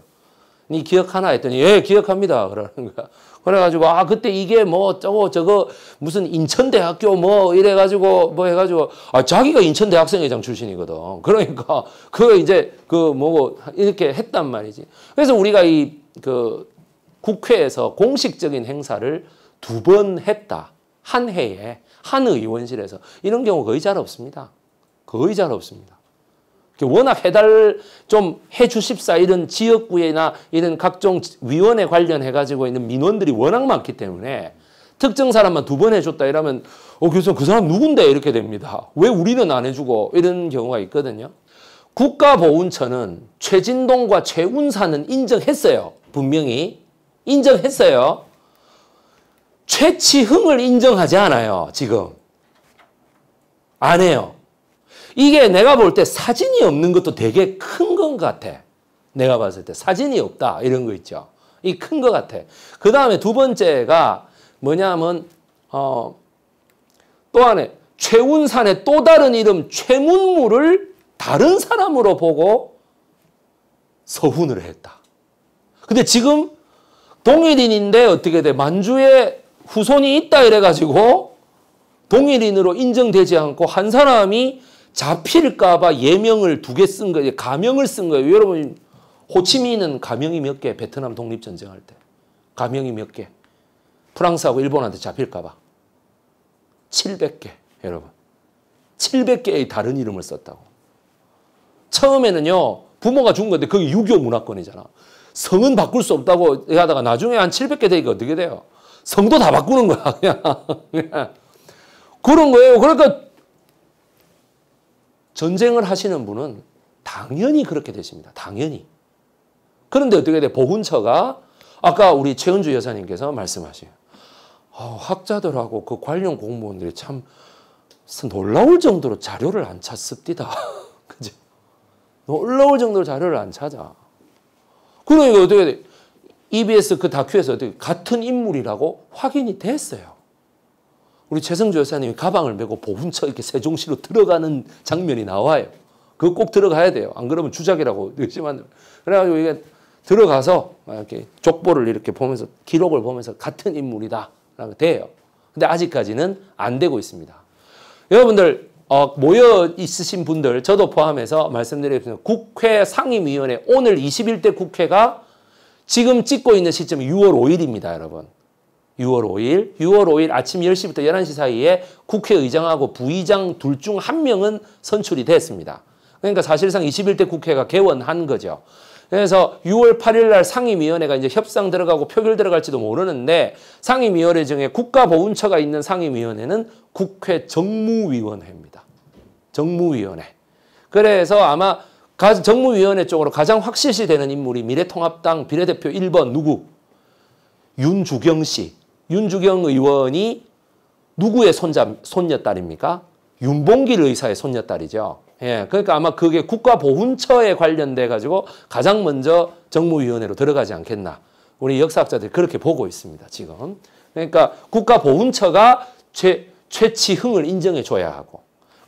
Speaker 1: 니 기억하나 했더니 예 기억합니다 그러는 거야. 그래가지고 아 그때 이게 뭐 저거 저거 무슨 인천대학교 뭐 이래가지고 뭐 해가지고 아 자기가 인천대학생회장 출신이거든. 그러니까 그 이제 그 뭐고 이렇게 했단 말이지. 그래서 우리가 이그 국회에서 공식적인 행사를 두 번 했다. 한 해에 한 의원실에서 이런 경우 거의 잘 없습니다. 거의 잘 없습니다. 워낙 해달 좀 해주십사 이런 지역구에나 이런 각종 위원회 관련해 가지고 있는 민원들이 워낙 많기 때문에 특정 사람만 두 번 해줬다 이러면 어 교수님 그 사람 누군데 이렇게 됩니다. 왜 우리는 안 해주고 이런 경우가 있거든요. 국가보훈처는 최진동과 최운사는 인정했어요. 분명히 인정했어요. 최치흥을 인정하지 않아요. 지금. 안 해요. 이게 내가 볼 때 사진이 없는 것도 되게 큰 건 같아. 내가 봤을 때 사진이 없다 이런 거 있죠. 이큰거 같아. 그 다음에 두 번째가 뭐냐면 어, 또 안에 최운산의 또 다른 이름 최문무를 다른 사람으로 보고 서훈을 했다. 근데 지금 동일인인데 어떻게 돼? 만주에 후손이 있다 이래가지고 동일인으로 인정되지 않고 한 사람이 잡힐까봐 예명을 두 개 쓴 거예요. 가명을 쓴 거예요. 여러분 호치민은 가명이 몇 개? 베트남 독립전쟁할 때. 가명이 몇 개? 프랑스하고 일본한테 잡힐까봐. 700개 여러분. 700개의 다른 이름을 썼다고. 처음에는요. 부모가 준 건데 그게 유교 문화권이잖아. 성은 바꿀 수 없다고 하다가 나중에 한 700개 되니까 어떻게 돼요? 성도 다 바꾸는 거야. <laughs> 그냥. 그런 거예요. 그러니까 전쟁을 하시는 분은 당연히 그렇게 되십니다. 당연히. 그런데 어떻게 돼? 보훈처가 아까 우리 최은주 여사님께서 말씀하신 어, 학자들하고 그 관련 공무원들이 참 놀라울 정도로 자료를 안 찾습니다. <laughs> 그죠? 놀라울 정도로 자료를 안 찾아. 그러니까 어떻게 돼? EBS 그 다큐에서 어떻게 같은 인물이라고 확인이 됐어요. 우리 최성주 여사님이 가방을 메고 보훈처 이렇게 세종시로 들어가는 장면이 나와요. 그거 꼭 들어가야 돼요. 안 그러면 주작이라고 의심하 그래가지고 이게 들어가서 이렇게 족보를 이렇게 보면서 기록을 보면서 같은 인물이다라고 돼요. 근데 아직까지는 안 되고 있습니다. 여러분들 어, 모여 있으신 분들 저도 포함해서 말씀드리겠습니다. 국회 상임위원회 오늘 21대 국회가 지금 찍고 있는 시점이 6월 5일입니다. 여러분. 6월 5일, 6월 5일 아침 10시부터 11시 사이에 국회의장하고 부의장 둘 중 한 명은 선출이 됐습니다. 그러니까 사실상 21대 국회가 개원한 거죠. 그래서 6월 8일 날 상임위원회가 이제 협상 들어가고 표결 들어갈지도 모르는데 상임위원회 중에 국가보훈처가 있는 상임위원회는 국회 정무위원회입니다. 정무위원회. 그래서 아마 정무위원회 쪽으로 가장 확실시 되는 인물이 미래통합당 비례대표 1번 누구? 윤주경 씨. 윤주경 의원이 누구의 손자, 손녀딸입니까? 윤봉길 의사의 손녀딸이죠. 예, 그러니까 아마 그게 국가보훈처에 관련돼 가지고 가장 먼저 정무위원회로 들어가지 않겠나. 우리 역사학자들이 그렇게 보고 있습니다. 지금. 그러니까 국가보훈처가 최, 최치흥을 인정해 줘야 하고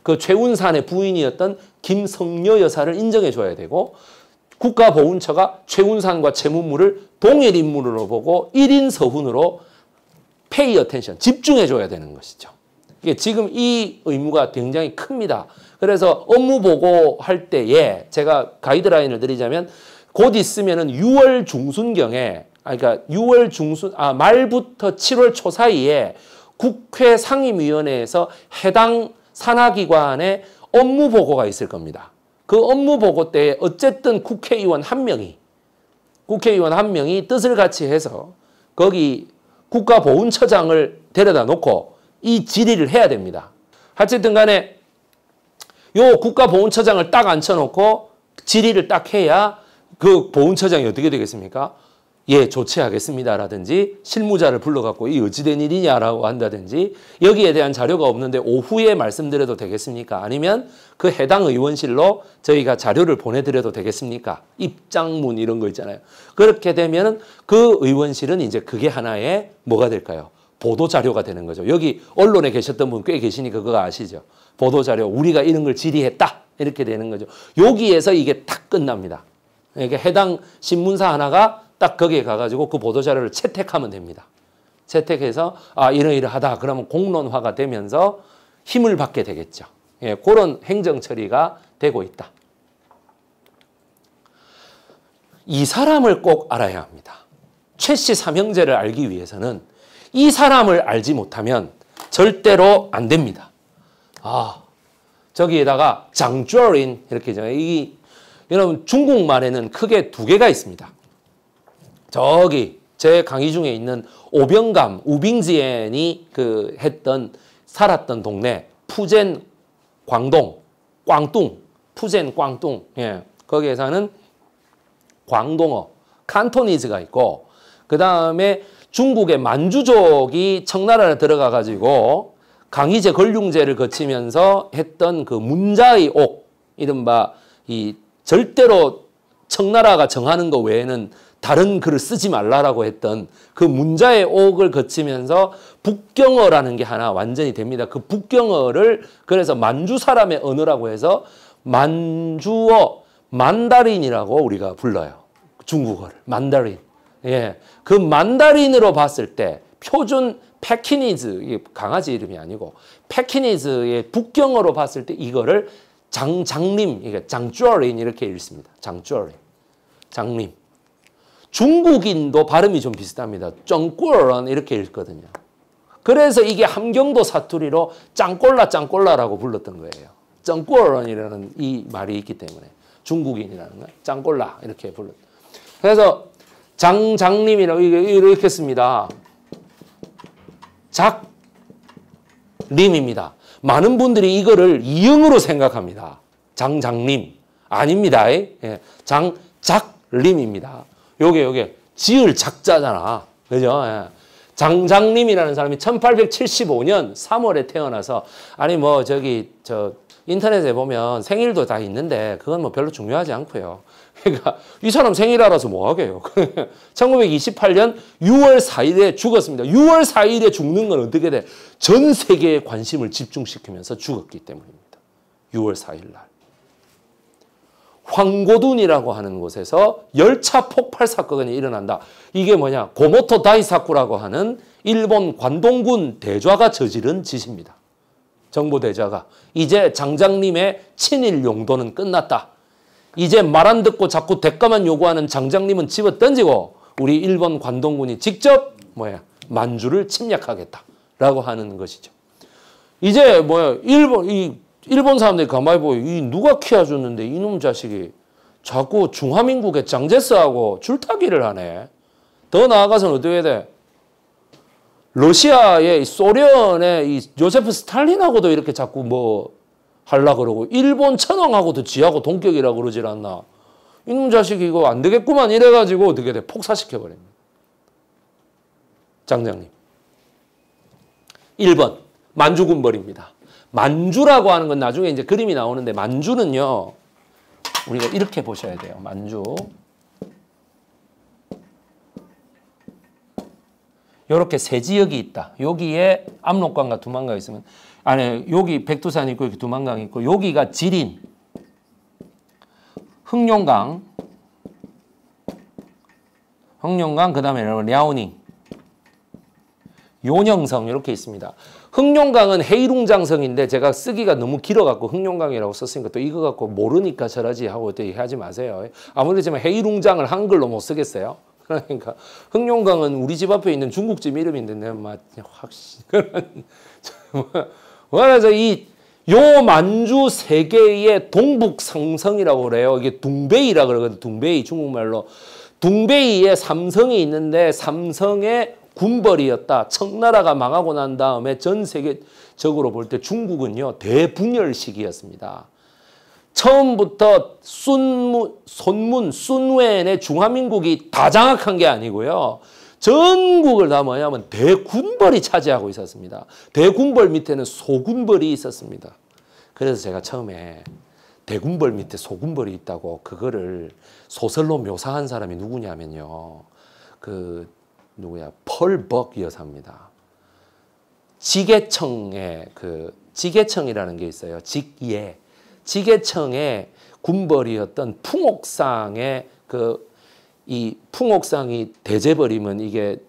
Speaker 1: 그 최운산의 부인이었던 김성녀 여사를 인정해 줘야 되고 국가보훈처가 최운산과 최문무를 동일 인물로 으 보고 1인 서훈으로 페이 어텐션 집중해 줘야 되는 것이죠. 이게 지금 이 의무가 굉장히 큽니다. 그래서 업무 보고할 때에 제가 가이드라인을 드리자면 곧 있으면은 6월 중순경에 아, 그러니까 6월 중순 아 말부터 7월 초 사이에 국회 상임위원회에서 해당 산하기관에 업무 보고가 있을 겁니다. 그 업무 보고 때 어쨌든 국회의원 한 명이 국회의원 한 명이 뜻을 같이 해서 거기 국가보훈처장을 데려다 놓고 이 질의를 해야 됩니다. 하여튼 간에 요 국가보훈처장을 딱 앉혀놓고 질의를 딱 해야 그 보훈처장이 어떻게 되겠습니까? 예, 조치하겠습니다라든지 실무자를 불러갖고 이 어찌된 일이냐라고 한다든지 여기에 대한 자료가 없는데 오후에 말씀드려도 되겠습니까? 아니면 그 해당 의원실로 저희가 자료를 보내드려도 되겠습니까? 입장문 이런 거 있잖아요. 그렇게 되면 그 의원실은 이제 그게 하나의 뭐가 될까요? 보도 자료가 되는 거죠. 여기 언론에 계셨던 분 꽤 계시니까 그거 아시죠? 보도 자료 우리가 이런 걸 질의했다 이렇게 되는 거죠. 여기에서 이게 탁 끝납니다. 이게 그러니까 해당 신문사 하나가 딱 거기에 가가지고 그 보도자료를 채택하면 됩니다. 채택해서 아 이러이러하다 그러면 공론화가 되면서 힘을 받게 되겠죠. 예, 그런 행정 처리가 되고 있다. 이 사람을 꼭 알아야 합니다. 최씨 삼형제를 알기 위해서는 이 사람을 알지 못하면 절대로 안 됩니다. 아 저기에다가 장조린 이렇게 이 여러분 중국말에는 크게 두 개가 있습니다. 저기 제 강의 중에 있는 오병감 우빙지엔이 그 했던 살았던 동네 푸젠 광동 꽝뚱 푸젠 꽝뚱 예 거기에 사는 광동어 칸토니즈가 있고 그 다음에 중국의 만주족이 청나라를 들어가 가지고 강희제 걸륭제를 거치면서 했던 그 문자의 옥 이른바 이 절대로 청나라가 정하는 것 외에는 다른 글을 쓰지 말라라고 했던 그 문자의 옥을 거치면서 북경어라는 게 하나 완전히 됩니다. 그 북경어를 그래서 만주 사람의 언어라고 해서 만주어 만다린이라고 우리가 불러요. 중국어를 만다린. 예. 그 만다린으로 봤을 때 표준 패키니즈 강아지 이름이 아니고 패키니즈의 북경어로 봤을 때 이거를 장장림 이게 장쭈어린 이렇게 읽습니다. 장쭈어린. 장림. 중국인도 발음이 좀 비슷합니다. 쩡꾸런 이렇게 읽거든요. 그래서 이게 함경도 사투리로 짱꼴라 짱꼴라라고 불렀던 거예요. 쩡꾸런이라는 이 말이 있기 때문에 중국인이라는 거 짱꼴라 이렇게 불렀. 그래서 장장님이라고 이렇게 씁니다. 작림입니다. 많은 분들이 이거를 이응으로 생각합니다. 장장님 아닙니다. 예. 장작림입니다. 요게 요게 지을 작자잖아. 그죠? 예. 장장님이라는 사람이 1875년 3월에 태어나서 아니 뭐 저기 저 인터넷에 보면 생일도 다 있는데 그건 뭐 별로 중요하지 않고요. <laughs> 그러니까 이 사람 생일 알아서 뭐 하게요. 1928년 6월 4일에 죽었습니다. 6월 4일에 죽는 건 어떻게 돼? 전 세계의 관심을 집중시키면서 죽었기 때문입니다. 6월 4일 날. 황고둔이라고 하는 곳에서 열차 폭발 사건이 일어난다. 이게 뭐냐? 고모토 다이사쿠라고 하는 일본 관동군 대좌가 저지른 짓입니다. 정부 대좌가 이제 장장님의 친일 용도는 끝났다. 이제 말 안 듣고 자꾸 대가만 요구하는 장장님은 집어 던지고 우리 일본 관동군이 직접 뭐야 만주를 침략하겠다라고 하는 것이죠. 이제 뭐야 일본 이 일본 사람들이 가만히 보여. 이 누가 키워 줬는데 이놈 자식이 자꾸 중화민국의 장제스하고 줄타기를 하네. 더 나아가서는 어떻게 돼? 러시아의 소련의 이 요세프 스탈린하고도 이렇게 자꾸 뭐 할라 그러고 일본 천황하고도 지하고 동격이라 그러질 않나. 이놈 자식 이거 안 되겠구만 이래가지고 어떻게 돼? 폭사시켜 버립니다. 장장님. 1번 만주군 벌입니다. 만주라고 하는 건 나중에 이제 그림이 나오는데 만주는요. 우리가 이렇게 보셔야 돼요. 만주. 이렇게 세 지역이 있다. 여기에 압록강과 두만강 있으면 아니 여기 백두산 있고 여기 두만강 있고 여기가 지린 흑룡강 흑룡강 그다음에 랴오닝 요녕성 이렇게 있습니다. 흑룡강은 해이룽장성인데 제가 쓰기가 너무 길어갖고 흑룡강이라고 썼으니까 또 이거 갖고 모르니까 저러지 하고 얘기하지 마세요. 아무래도만 해이룽장을 한글로 못 쓰겠어요. <laughs> 그러니까 흑룡강은 우리 집 앞에 있는 중국집 이름인데 내가 막 확실히 그래서 이 요만주 세계의 동북성성이라고 그래요. 이게 둥베이라 그러거든요. 둥베이 중국말로. 둥베이에 삼성이 있는데 삼성의 군벌이었다. 청나라가 망하고 난 다음에 전 세계적으로 볼 때 중국은요 대분열 시기였습니다. 처음부터 순문, 손문, 순웬의 중화민국이 다 장악한 게 아니고요. 전국을 다 뭐냐면 대군벌이 차지하고 있었습니다. 대군벌 밑에는 소군벌이 있었습니다. 그래서 제가 처음에 대군벌 밑에 소군벌이 있다고 그거를 소설로 묘사한 사람이 누구냐면요. 그 누구야? 펄벅 여사입니다. 지계청의 그 지계청이라는 게 있어요. 직예. 지계청의 군벌이었던 풍옥상의 그 이 풍옥상이 대제버리면 이게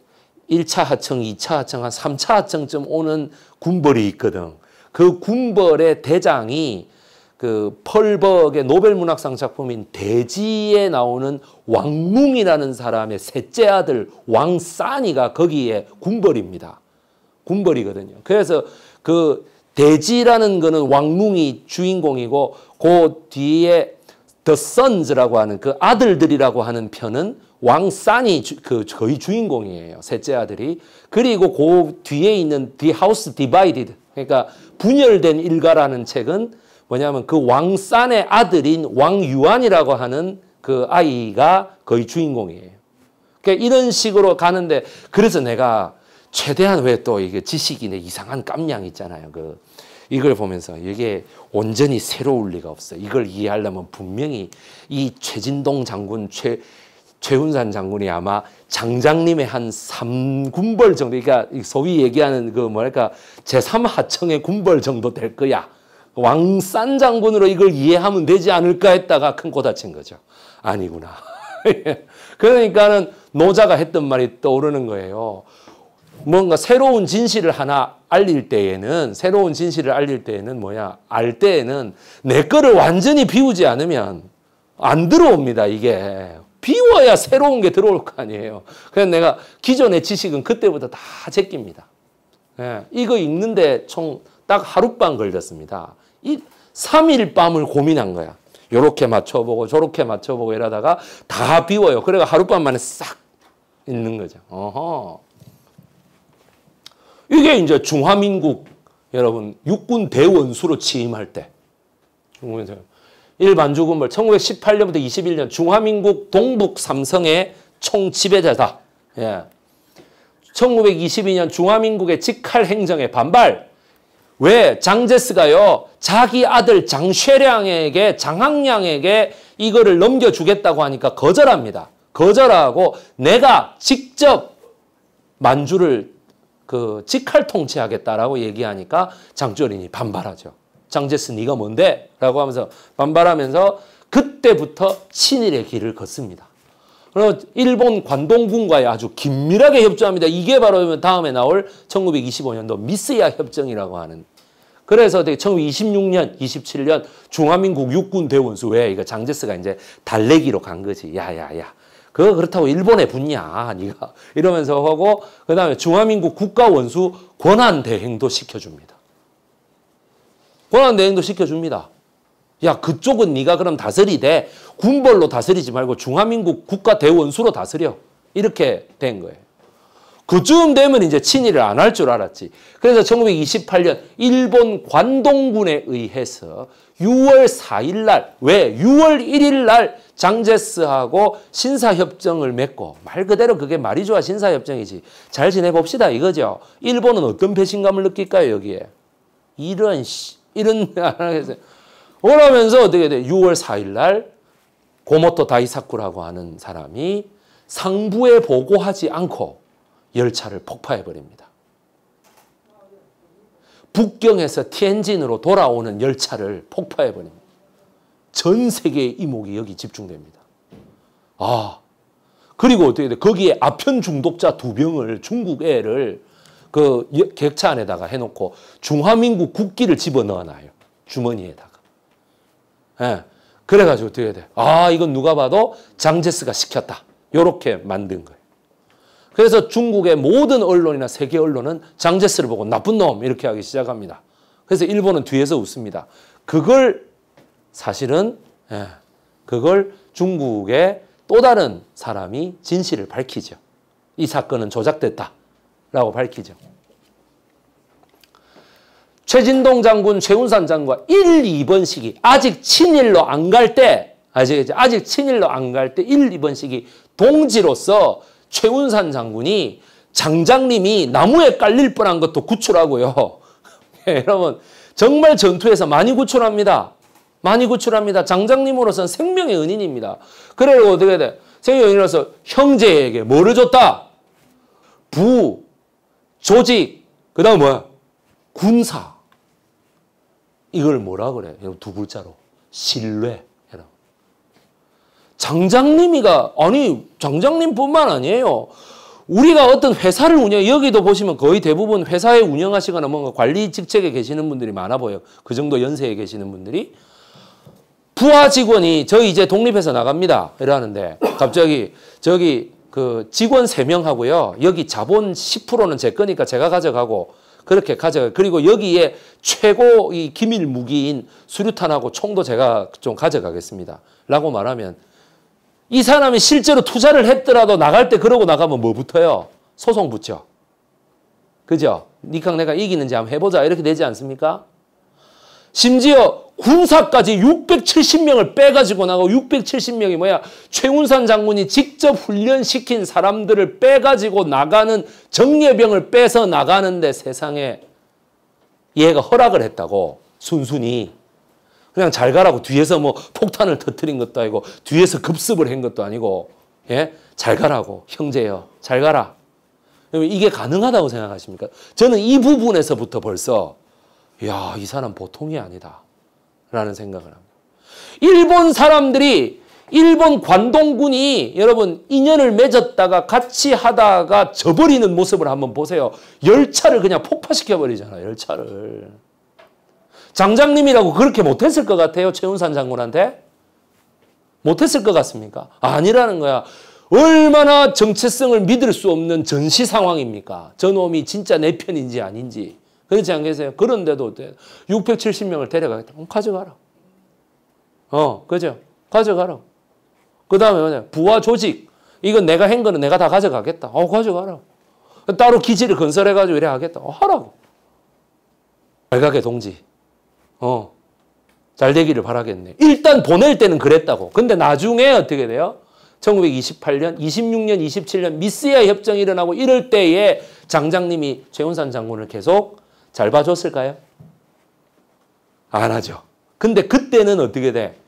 Speaker 1: 1차 하청, 2차 하청, 한 3차 하청쯤 오는 군벌이 있거든. 그 군벌의 대장이 그 펄벅의 노벨 문학상 작품인 대지에 나오는 왕뭉이라는 사람의 셋째 아들 왕싸니가 거기에 궁벌입니다궁벌이거든요 그래서 그 대지라는 거는 왕뭉이 주인공이고 그 뒤에 더선즈라고 하는 그 아들들이라고 하는 편은 왕산니그 거의 주인공이에요. 셋째 아들이. 그리고 그 뒤에 있는 디 하우스 디바이디드 그러니까 분열된 일가라는 책은 뭐냐면 그 왕산의 아들인 왕유안이라고 하는 그 아이가 거의 주인공이에요. 그러니까 이런 식으로 가는데 그래서 내가 최대한 왜 또 이게 지식인의 이상한 깜냥 있잖아요. 그 이걸 보면서 이게 온전히 새로울 리가 없어. 이걸 이해하려면 분명히 이 최진동 장군, 최, 최훈산 장군이 아마 장장님의 한 3군벌 정도, 그러니까 소위 얘기하는 그 뭐랄까 제3하청의 군벌 정도 될 거야. 왕싼 장군으로 이걸 이해하면 되지 않을까 했다가 큰 고다친 거죠. 아니구나. <laughs> 그러니까는 노자가 했던 말이 떠오르는 거예요. 뭔가 새로운 진실을 하나 알릴 때에는 새로운 진실을 알릴 때에는 뭐야 알 때에는 내 거를 완전히 비우지 않으면 안 들어옵니다 이게 비워야 새로운 게 들어올 거 아니에요 그래서 내가 기존의 지식은 그때부터 다 제낍니다 예, 이거 읽는데 총 딱 하룻밤 걸렸습니다 이 3일 밤을 고민한 거야. 요렇게 맞춰보고 저렇게 맞춰보고 이러다가 다 비워요. 그래가 하룻밤 만에 싹 있는 거죠. 어허. 이게 이제 중화민국 여러분 육군 대원수로 취임할 때 일반 주군벌 1918년부터 21년 중화민국 동북 삼성의 총지배자다. 예. 1922년 중화민국의 직할 행정에 반발 왜 장제스가요 자기 아들 장쉐량에게 장항량에게 이거를 넘겨주겠다고 하니까 거절합니다. 거절하고 내가 직접 만주를 그 직할 통치하겠다라고 얘기하니까 장조린이 반발하죠. 장제스 네가 뭔데? 라고 하면서 반발하면서 그때부터 친일의 길을 걷습니다. 그래서 일본 관동군과의 아주 긴밀하게 협조합니다. 이게 바로 다음에 나올 1925년도 미스야 협정이라고 하는 그래서 1926년, 27년 중화민국 육군 대원수에 이거 장제스가 이제 달래기로 간 거지. 야야야. 그거 그렇다고 일본에 붙냐, 니가. 이러면서 하고, 그 다음에 중화민국 국가원수 권한대행도 시켜줍니다. 권한대행도 시켜줍니다. 야 그쪽은 네가 그럼 다스리되 군벌로 다스리지 말고 중화민국 국가대원수로 다스려 이렇게 된 거예요. 그쯤 되면 이제 친일을 안 할 줄 알았지. 그래서 1928년 일본 관동군에 의해서 6월 4일 날, 왜? 6월 1일 날 장제스하고 신사협정을 맺고 말 그대로 그게 말이좋아 신사협정이지. 잘 지내봅시다 이거죠. 일본은 어떤 배신감을 느낄까요 여기에? 이런 씨, 이런 <laughs> 아, 그러면서 어떻게 돼? 6월 4일 날 고모토 다이사쿠라고 하는 사람이 상부에 보고하지 않고 열차를 폭파해 버립니다. 북경에서 티엔진으로 돌아오는 열차를 폭파해 버립니다. 전 세계의 이목이 여기 집중됩니다. 아, 그리고 어떻게 돼? 거기에 아편 중독자 두 병을 중국 애를 그 객차 안에다가 해놓고 중화민국 국기를 집어넣어놔요. 주머니에다. 예. 그래가지고 어떻게 돼? 아, 이건 누가 봐도 장제스가 시켰다. 요렇게 만든 거예요. 그래서 중국의 모든 언론이나 세계 언론은 장제스를 보고 나쁜 놈 이렇게 하기 시작합니다. 그래서 일본은 뒤에서 웃습니다. 그걸 사실은 예, 그걸 중국의 또 다른 사람이 진실을 밝히죠. 이 사건은 조작됐다라고 밝히죠. 최진동 장군, 최운산 장군 1, 2번 시기 아직 친일로 안 갈 때 아직 아직 친일로 안 갈때 1, 2번 시기 동지로서 최운산 장군이 장장님이 나무에 깔릴 뻔한 것도 구출하고요. <laughs> 네, 여러분 정말 전투에서 많이 구출합니다. 많이 구출합니다. 장장님으로서는 생명의 은인입니다. 그래고 어떻게 돼? 생명의 은인으로서 형제에게 뭐를 줬다? 부, 조직, 그 다음 뭐야? 군사. 이걸 뭐라 그래? 두 글자로. 신뢰. 장장님이가, 아니, 장장님 뿐만 아니에요. 우리가 어떤 회사를 운영, 여기도 보시면 거의 대부분 회사에 운영하시거나 뭔가 관리 직책에 계시는 분들이 많아 보여요. 그 정도 연세에 계시는 분들이. 부하 직원이 저 이제 독립해서 나갑니다. 이러는데 갑자기 저기 그 직원 3명하고요. 여기 자본 10%는 제 거니까 제가 가져가고 그렇게 가져요. 그리고 여기에 최고 이 기밀 무기인 수류탄하고 총도 제가 좀 가져가겠습니다. 라고 말하면 이 사람이 실제로 투자를 했더라도 나갈 때 그러고 나가면 뭐 붙어요? 소송 붙죠. 그죠? 니캉 내가 이기는지 한번 해보자. 이렇게 되지 않습니까? 심지어 군사까지 670명을 빼가지고 나가고 670명이 뭐야 최운산 장군이 직접 훈련시킨 사람들을 빼가지고 나가는 정예병을 빼서 나가는데 세상에 얘가 허락을 했다고 순순히 그냥 잘 가라고 뒤에서 뭐 폭탄을 터뜨린 것도 아니고 뒤에서 급습을 한 것도 아니고 예? 잘 가라고 형제여 잘 가라 이게 가능하다고 생각하십니까? 저는 이 부분에서부터 벌써 야이 사람 보통이 아니다 라는 생각을 합니다. 일본 사람들이 일본 관동군이 여러분 인연을 맺었다가 같이 하다가 져버리는 모습을 한번 보세요. 열차를 그냥 폭파시켜 버리잖아요. 열차를. 장장님이라고 그렇게 못했을 것 같아요. 최운산 장군한테. 못했을 것 같습니까? 아니라는 거야. 얼마나 정체성을 믿을 수 없는 전시 상황입니까? 저놈이 진짜 내 편인지 아닌지. 그렇지 않겠어요? 그런데도 670명을 데려가겠다. 그럼 가져가라. 어, 그죠? 가져가라. 그 다음에 뭐냐? 부하 조직. 이건 내가 한 거는 내가 다 가져가겠다. 어, 가져가라. 따로 기지를 건설해가지고 이래 하겠다. 어, 하라고. 발각의 동지. 어. 잘 되기를 바라겠네. 일단 보낼 때는 그랬다고. 근데 나중에 어떻게 돼요? 1928년, 26년, 27년 미스야 협정이 일어나고 이럴 때에 장장님이 최훈산 장군을 계속 잘 봐줬을까요? 안 하죠. 근데 그때는 어떻게 돼?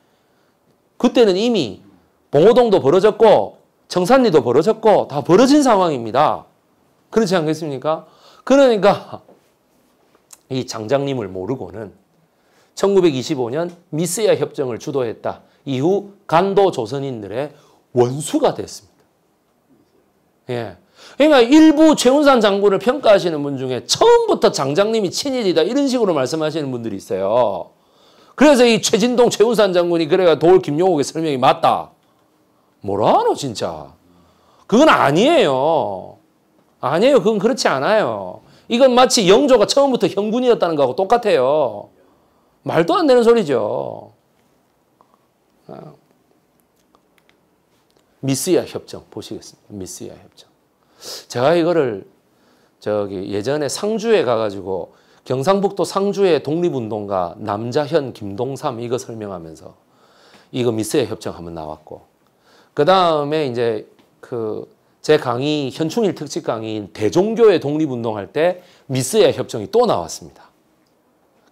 Speaker 1: 그때는 이미 봉호동도 벌어졌고 청산리도 벌어졌고 다 벌어진 상황입니다. 그렇지 않겠습니까? 그러니까 <laughs> 이 장장님을 모르고는 1925년 미스야 협정을 주도했다. 이후 간도 조선인들의 원수가 됐습니다. 예. 그러니까 일부 최운산 장군을 평가하시는 분 중에 처음부터 장장님이 친일이다 이런 식으로 말씀하시는 분들이 있어요. 그래서 이 최진동 최운산 장군이 그래가 도울 김용옥의 설명이 맞다. 뭐라노 진짜. 그건 아니에요. 아니에요. 그건 그렇지 않아요. 이건 마치 영조가 처음부터 형군이었다는 거하고 똑같아요. 말도 안 되는 소리죠. 아. 미스야 협정 보시겠습니다. 미스야 협정. 제가 이거를 저기 예전에 상주에 가가지고 경상북도 상주의 독립운동가 남자현 김동삼 이거 설명하면서 이거 미스의 협정 한번 나왔고 그 다음에 이제 그 제 강의 현충일 특집 강의인 대종교의 독립운동 할 때 미스의 협정이 또 나왔습니다.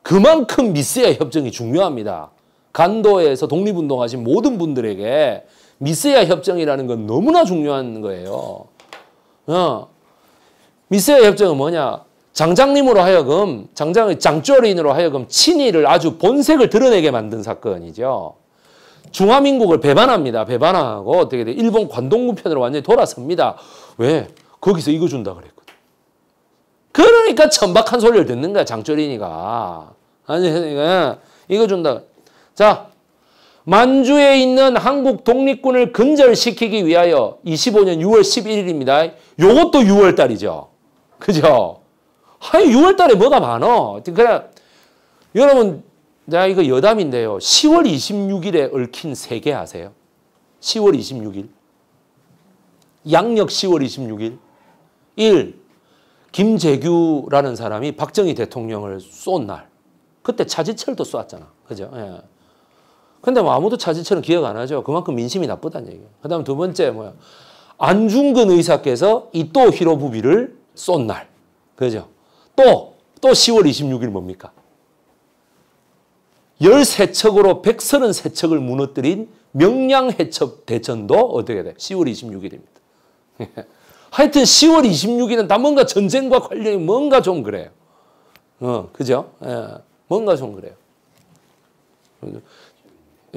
Speaker 1: 그만큼 미스의 협정이 중요합니다. 간도에서 독립운동하신 모든 분들에게 미스야 협정이라는 건 너무나 중요한 거예요. 어. 미세의 협정은 뭐냐? 장장님으로 하여금 장장의 장조린으로 하여금 친위를 아주 본색을 드러내게 만든 사건이죠. 중화민국을 배반합니다. 배반하고 어떻게 돼? 일본 관동군 편으로 완전히 돌아섭니다. 왜? 거기서 이거 준다 그랬거든. 그러니까 천박한 소리를 듣는 거야 장조린이가. 아니 그러니까 이거 준다. 자 만주에 있는 한국 독립군을 근절시키기 위하여 25년 6월 11일입니다. 요것도 6월 달이죠. 그죠? 아니 6월 달에 뭐가 많어? 그냥 여러분 자 이거 여담인데요. 10월 26일에 얽힌 세계 아세요? 10월 26일. 양력 10월 26일. 1. 김재규라는 사람이 박정희 대통령을 쏜 날. 그때 차지철도 쏘았잖아. 그죠? 예. 근데 뭐 아무도 차지처럼 기억 안 하죠. 그만큼 민심이 나쁘다는 얘기예요. 그 다음 두 번째 뭐야. 안중근 의사께서 이 또 히로부비를 쏜 날. 그죠? 또, 또 10월 26일 뭡니까? 13척으로 133척을 무너뜨린 명량해첩 대전도 어떻게 돼? 10월 26일입니다. <laughs> 하여튼 10월 26일은 다 뭔가 전쟁과 관련이 뭔가 좀 그래요. 어, 그죠? 예, 뭔가 좀 그래요.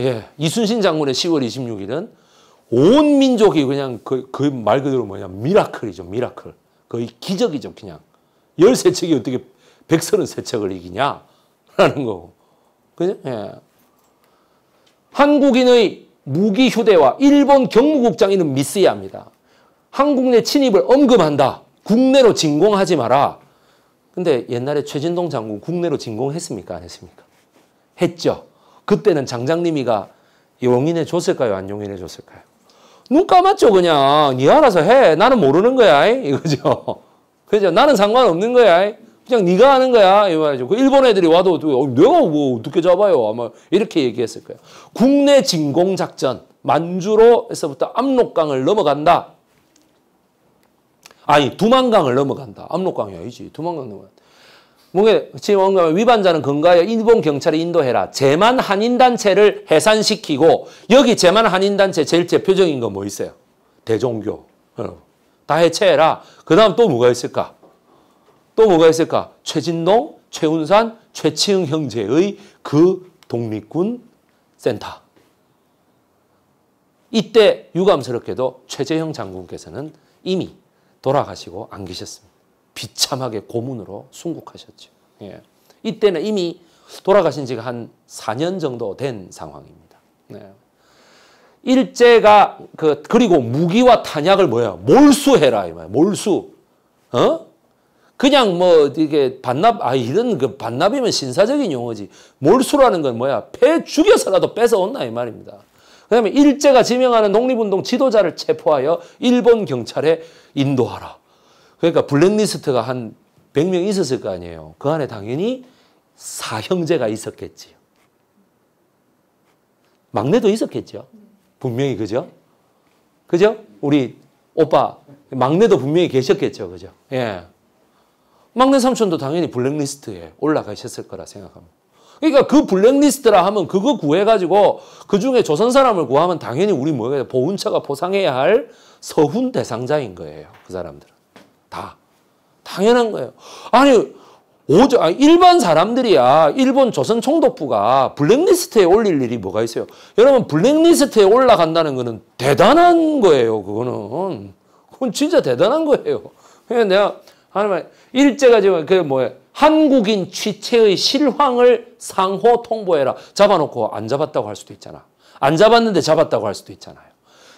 Speaker 1: 예, 이순신 장군의 10월 26일은 온 민족이 그냥 그말 그 그대로 뭐냐 미라클이죠 미라클 거의 기적이죠 그냥 열세 책이 어떻게 백서른 세 책을 이기냐라는 거고 그죠? 예. 한국인의 무기 휴대와 일본 경무국장이는 미스야입니다. 한국 내 침입을 엄금한다. 국내로 진공하지 마라. 근데 옛날에 최진동 장군 국내로 진공했습니까? 안 했습니까? 했죠. 그때는 장장님이가 용인해 줬을까요? 안 용인해 줬을까요? 눈 감았죠, 그냥. 니 알아서 해. 나는 모르는 거야. 이거죠. <laughs> 그죠? 나는 상관없는 거야. 그냥 니가 하는 거야. 이 말이죠. 그 일본 애들이 와도 어, 내가 뭐 어떻게 잡아요. 아마 이렇게 얘기했을 거야. 국내 진공작전. 만주로에서부터 압록강을 넘어간다. 아니, 두만강을 넘어간다. 압록강이 아니지. 두만강 넘어간다. 무게 지원금 위반자는 근거하여 일본 경찰에 인도해라. 재만 한인단체를 해산시키고 여기 재만 한인단체 제일 대표적인 건 뭐 있어요? 대종교. 어. 다 해체해라. 그 다음 또 뭐가 있을까? 또 뭐가 있을까? 최진동, 최운산, 최치흥 형제의 그 독립군 센터. 이때 유감스럽게도 최재형 장군께서는 이미 돌아가시고 안 계셨습니다. 비참하게 고문으로 순국하셨죠. 예. 이때는 이미 돌아가신 지가 한 4년 정도 된 상황입니다. 예. 일제가 그 그리고 무기와 탄약을 뭐야 몰수해라 이말 몰수 어 그냥 뭐 이게 반납 아 이런 그 반납이면 신사적인 용어지 몰수라는 건 뭐야 패 죽여서라도 뺏어온다 이 말입니다 그다음에 일제가 지명하는 독립운동 지도자를 체포하여 일본 경찰에 인도하라 그러니까 블랙리스트가 한 100명 있었을 거 아니에요. 그 안에 당연히 사형제가 있었겠지요. 막내도 있었겠죠. 분명히 그죠? 그죠? 우리 오빠 막내도 분명히 계셨겠죠. 그죠? 예. 막내 삼촌도 당연히 블랙리스트에 올라가셨을 거라 생각합니다. 그러니까 그 블랙리스트라 하면 그거 구해가지고 그 중에 조선 사람을 구하면 당연히 우리 뭐예요? 보훈처가 포상해야 할 서훈 대상자인 거예요. 그 사람들. 다. 당연한 거예요. 아니, 오저, 일반 사람들이야 일본 조선 총독부가 블랙리스트에 올릴 일이 뭐가 있어요. 여러분 블랙리스트에 올라간다는 거는 대단한 거예요. 그거는. 그건 진짜 대단한 거예요. 그냥 그러니까 내가 하나만 일제가 지금 그 뭐야 한국인 취체의 실황을 상호 통보해라. 잡아놓고 안 잡았다고 할 수도 있잖아. 안 잡았는데 잡았다고 할 수도 있잖아요.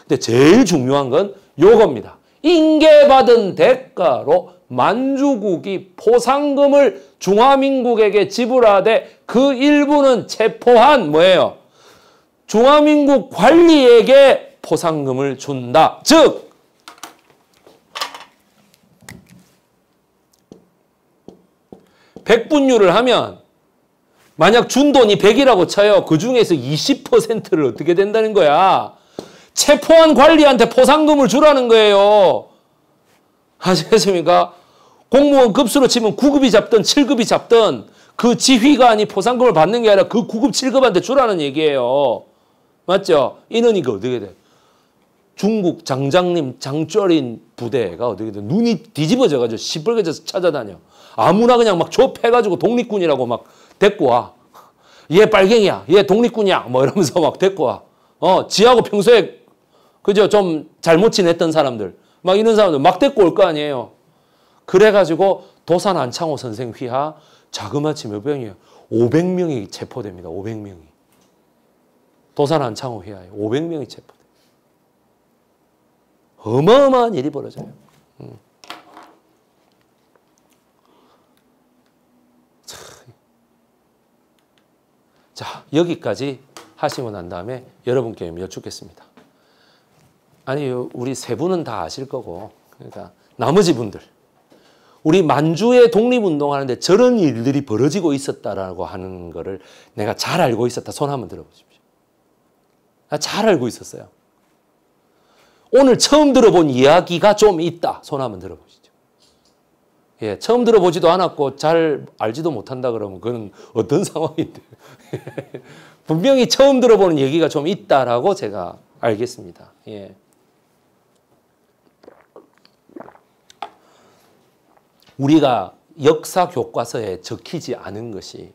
Speaker 1: 근데 제일 중요한 건 요겁니다. 인계받은 대가로 만주국이 포상금을 중화민국에게 지불하되 그 일부는 체포한 뭐예요? 중화민국 관리에게 포상금을 준다. 즉 백분율을 하면 만약 준 돈이 100이라고 쳐요. 그 중에서 20%를 어떻게 된다는 거야? 체포한 관리한테 포상금을 주라는 거예요. 아시겠습니까? 공무원 급수로 치면 9급이 잡든 7급이 잡든 그 지휘관이 포상금을 받는 게 아니라 그 9급 7급한테 주라는 얘기예요. 맞죠? 인원이 어떻게 돼? 중국 장장님 장쩌린 부대가 어떻게 돼? 눈이 뒤집어져가지고 시뻘개져서 찾아다녀. 아무나 그냥 막 좁혀가지고 독립군이라고 막 데리고 와. 얘 빨갱이야. 얘 독립군이야. 뭐 이러면서 막 데리고 와. 어, 지하고 평소에 그죠? 좀 잘못 지냈던 사람들. 막 이런 사람들 막 데리고 올 거 아니에요. 그래가지고 도산 안창호 선생 휘하 자그마치 몇 명이에요? 500명이 체포됩니다. 500명이. 도산 안창호 휘하에 500명이 체포돼. 어마어마한 일이 벌어져요. 음. 자, 여기까지 하시고 난 다음에 여러분께 여쭙겠습니다. 아니 우리 세 분은 다 아실 거고 그러니까 나머지 분들 우리 만주의 독립운동하는데 저런 일들이 벌어지고 있었다라고 하는 거를 내가 잘 알고 있었다 손 한번 들어보십시오. 나잘 알고 있었어요. 오늘 처음 들어본 이야기가 좀 있다 손 한번 들어보시죠. 예, 처음 들어보지도 않았고 잘 알지도 못한다 그러면 그건 어떤 <laughs> 상황인데 <laughs> 분명히 처음 들어보는 얘기가 좀 있다라고 제가 알겠습니다. 예. 우리가 역사 교과서에 적히지 않은 것이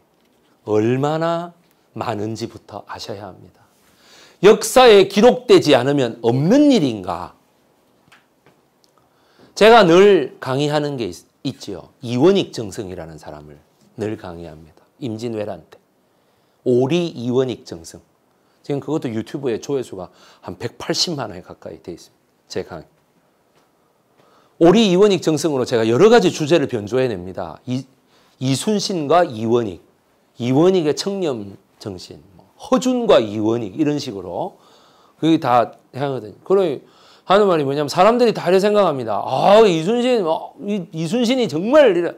Speaker 1: 얼마나 많은지부터 아셔야 합니다. 역사에 기록되지 않으면 없는 일인가? 제가 늘 강의하는 게 있, 지요 이원익 정성이라는 사람을 늘 강의합니다. 임진왜란때 오리 이원익 정성. 지금 그것도 유튜브에 조회수가 한 180만 회 가까이 돼 있습니다. 제 강의. 오리 이원익 정성으로 제가 여러 가지 주제를 변조해냅니다. 이, 이순신과 이원익, 이원익의 청렴 정신, 뭐 허준과 이원익 이런 식으로 그게 다 향하거든요. 그러 하는 말이 뭐냐면 사람들이 다 이래 생각합니다. 아 이순신, 어, 이, 이순신이 정말 이래.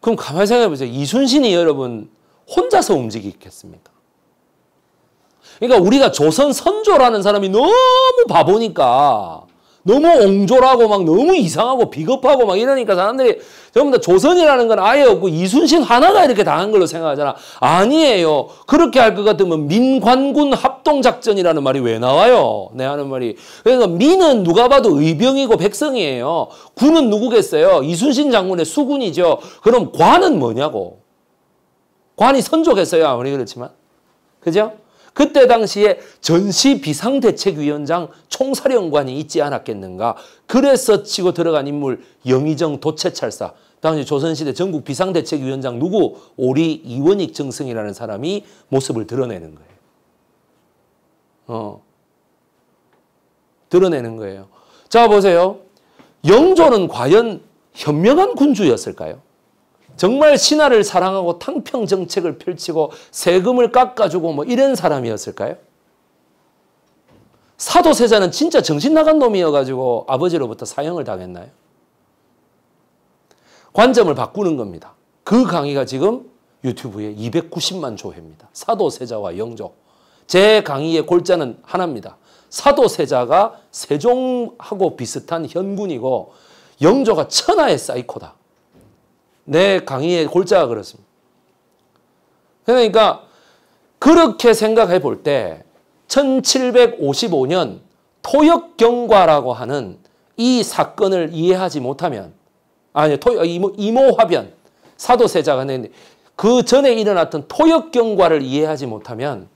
Speaker 1: 그럼 가만히 생각해 보세요. 이순신이 여러분 혼자서 움직이겠습니까? 그러니까 우리가 조선 선조라는 사람이 너무 바보니까 너무 옹졸하고 막 너무 이상하고 비겁하고 막 이러니까 사람들이 전부 다 조선이라는 건 아예 없고 이순신 하나가 이렇게 당한 걸로 생각하잖아. 아니에요. 그렇게 할 것 같으면 민관군 합동작전이라는 말이 왜 나와요? 내 네, 하는 말이. 그러니까 민은 누가 봐도 의병이고 백성이에요. 군은 누구겠어요? 이순신 장군의 수군이죠. 그럼 관은 뭐냐고. 관이 선조겠어요 아무리 그렇지만. 그죠? 그때 당시에 전시 비상대책위원장 총사령관이 있지 않았겠는가. 그래서 치고 들어간 인물 영의정 도채찰사. 당시 조선시대 전국 비상대책위원장 누구? 오리 이원익 정승이라는 사람이 모습을 드러내는 거예요. 어. 드러내는 거예요. 자, 보세요. 영조는 과연 현명한 군주였을까요? 정말 신하를 사랑하고 탕평 정책을 펼치고 세금을 깎아주고 뭐 이런 사람이었을까요? 사도세자는 진짜 정신 나간 놈이어가지고 아버지로부터 사형을 당했나요? 관점을 바꾸는 겁니다. 그 강의가 지금 유튜브에 290만 조회입니다. 사도세자와 영조. 제 강의의 골자는 하나입니다. 사도세자가 세종하고 비슷한 현군이고 영조가 천하의 사이코다. 내 강의의 골자가 그렇습니다. 그러니까 그렇게 생각해 볼 때 1755년 토역경과라고 하는 이 사건을 이해하지 못하면 아니 토 이모, 이모화변 사도세자가 그 전에 일어났던 토역경과를 이해하지 못하면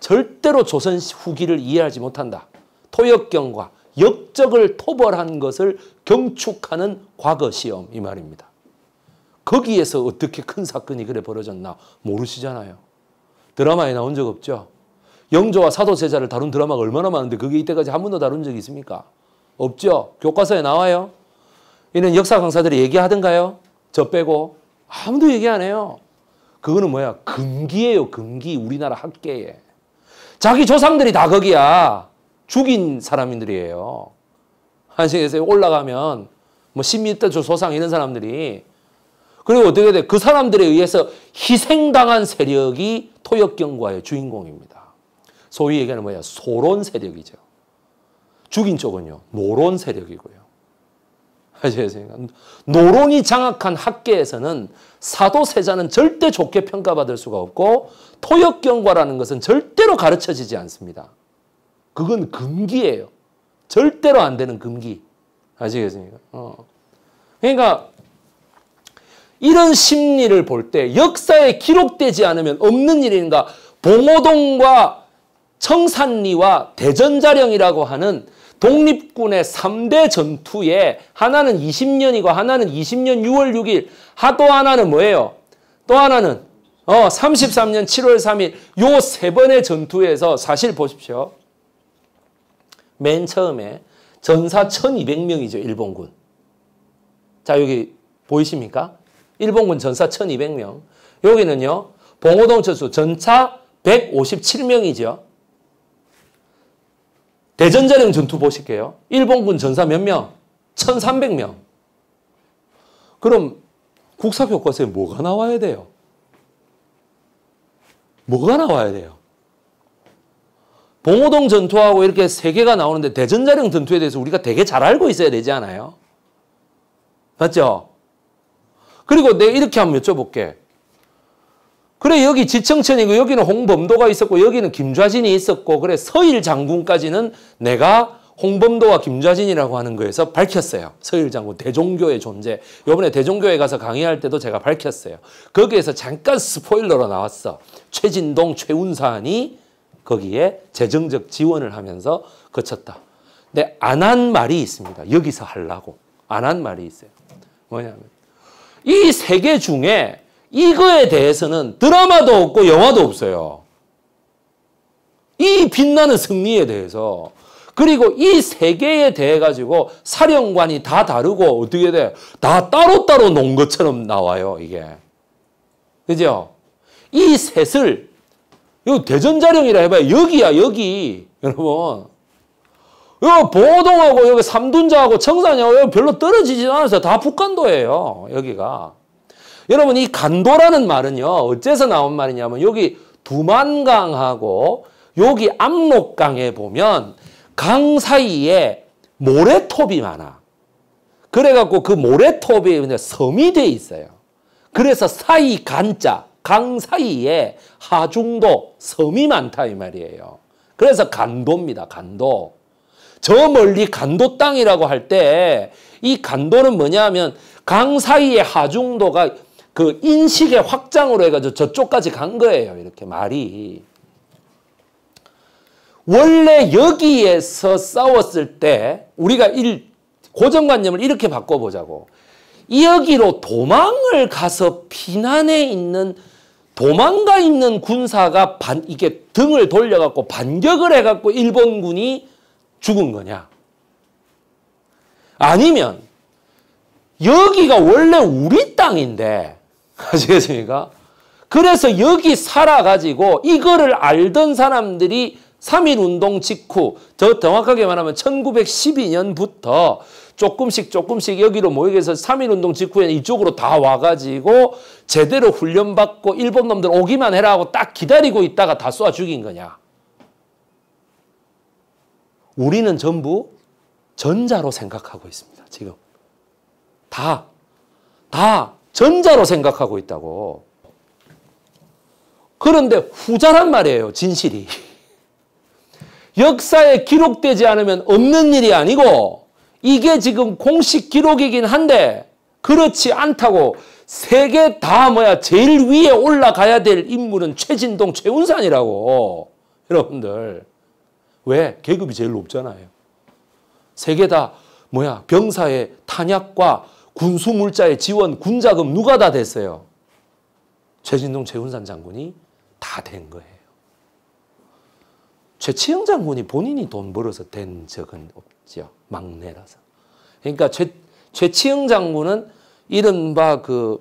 Speaker 1: 절대로 조선 후기를 이해하지 못한다. 토역경과 역적을 토벌한 것을 경축하는 과거 시험 이 말입니다. 거기에서 어떻게 큰 사건이 그래 벌어졌나 모르시잖아요. 드라마에 나온 적 없죠. 영조와 사도세자를 다룬 드라마가 얼마나 많은데 그게 이때까지 한 번도 다룬 적이 있습니까? 없죠. 교과서에 나와요. 이는 역사 강사들이 얘기하던가요? 저 빼고 아무도 얘기 안 해요. 그거는 뭐야? 금기예요. 금기. 우리나라 학계에. 자기 조상들이 다 거기야. 죽인 사람들이에요. 한식에서 올라가면 뭐 10m 조소상 이런 사람들이 그리고 어떻게 돼? 그 사람들에 의해서 희생당한 세력이 토역경과의 주인공입니다. 소위 얘기하는 뭐야? 소론 세력이죠. 죽인 쪽은요. 노론 세력이고요. 아시겠습니까? 노론이 장악한 학계에서는 사도세자는 절대 좋게 평가받을 수가 없고 토역경과라는 것은 절대로 가르쳐지지 않습니다. 그건 금기예요. 절대로 안 되는 금기. 아시겠습니까? 어. 그러니까 이런 심리를 볼 때 역사에 기록되지 않으면 없는 일인가 봉오동과 청산리와 대전자령이라고 하는 독립군의 3대 전투에 하나는 20년이고 하나는 20년 6월 6일 하 또 하나는 뭐예요? 또 하나는 어 33년 7월 3일 요 세 번의 전투에서 사실 보십시오. 맨 처음에 전사 1200명이죠. 일본군. 자 여기 보이십니까? 일본군 전사 1200명. 여기는요. 봉호동 철수 전차 157명이죠. 대전자령 전투 보실게요. 일본군 전사 몇 명? 1300명. 그럼 국사 교과서에 뭐가 나와야 돼요? 뭐가 나와야 돼요? 봉호동 전투하고 이렇게 세 개가 나오는데 대전자령 전투에 대해서 우리가 되게 잘 알고 있어야 되지 않아요? 맞죠? 그리고 내가 이렇게 한번 여쭤볼게. 그래 여기 지청천이고 여기는 홍범도가 있었고 여기는 김좌진이 있었고 그래 서일 장군까지는 내가 홍범도와 김좌진이라고 하는 거에서 밝혔어요. 서일 장군 대종교의 존재. 요번에 대종교에 가서 강의할 때도 제가 밝혔어요. 거기에서 잠깐 스포일러로 나왔어. 최진동 최운산이 거기에 재정적 지원을 하면서 거쳤다. 근데 안 한 말이 있습니다. 여기서 하려고 안 한 말이 있어요. 뭐냐면 이세개 중에 이거에 대해서는 드라마도 없고 영화도 없어요. 이 빛나는 승리에 대해서 그리고 이 세 개에 대해 가지고 사령관이 다 다르고 어떻게 돼? 다 따로따로 놓 것처럼 나와요, 이게. 그죠? 이 셋을 이 대전자령이라 해봐요. 여기야, 여기. 여러분. 요 보동하고 여기 삼둔자하고 청산이하고 별로 떨어지지 않아서 다 북간도예요. 여기가. 여러분 이 간도라는 말은요. 어째서 나온 말이냐면 여기 두만강하고 여기 압록강에 보면 강 사이에 모래톱이 많아. 그래갖고 그 모래톱이 섬이 돼 있어요. 그래서 사이 간자 강 사이에 하중도 섬이 많다 이 말이에요. 그래서 간도입니다. 간도. 저 멀리 간도 땅이라고 할 때 이 간도는 뭐냐면 강 사이의 하중도가 그 인식의 확장으로 해가지고 저쪽까지 간 거예요. 이렇게 말이. 원래 여기에서 싸웠을 때 우리가 일, 고정관념을 이렇게 바꿔보자고. 여기로 도망을 가서 피난에 있는 도망가 있는 군사가 반, 이게 등을 돌려갖고 반격을 해갖고 일본군이 죽은 거냐? 아니면 여기가 원래 우리 땅인데 <laughs> 아시겠습니까? 그래서 여기 살아가지고 이거를 알던 사람들이 3.1운동 직후 더 정확하게 말하면 1912년부터 조금씩 조금씩 여기로 모이게 해서 3.1운동 직후에 이쪽으로 다 와가지고 제대로 훈련받고 일본 놈들 오기만 해라 하고 딱 기다리고 있다가 다 쏴 죽인 거냐. 우리는 전부 전자로 생각하고 있습니다. 지금 다, 다 전자로 생각하고 있다고. 그런데 후자란 말이에요. 진실이. <laughs> 역사에 기록되지 않으면 없는 일이 아니고 이게 지금 공식 기록이긴 한데 그렇지 않다고 세계 다 뭐야 제일 위에 올라가야 될 인물은 최진동 최운산이라고 여러분들 왜? 계급이 제일 높잖아요. 세개다 뭐야? 병사의 탄약과 군수물자의 지원, 군자금 누가 다 됐어요? 최진동 최훈산 장군이 다 된 거예요. 최치영 장군이 본인이 돈 벌어서 된 적은 없죠. 막내라서. 그러니까 최, 최치영 장군은 이른바 그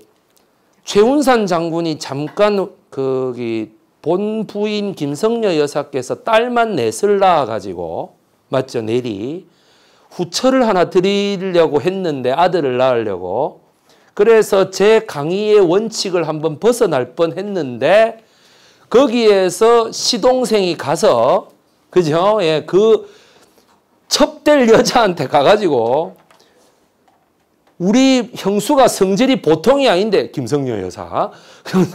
Speaker 1: 최훈산 장군이 잠깐 그, 거기 본 부인 김성녀 여사께서 딸만 넷을 낳아가지고 맞죠 내리 후처를 하나 드리려고 했는데 아들을 낳으려고 그래서 제 강의의 원칙을 한번 벗어날 뻔했는데 거기에서 시동생이 가서 그죠? 예, 그 첩될 여자한테 가가지고 우리 형수가 성질이 보통이 아닌데 김성녀 여사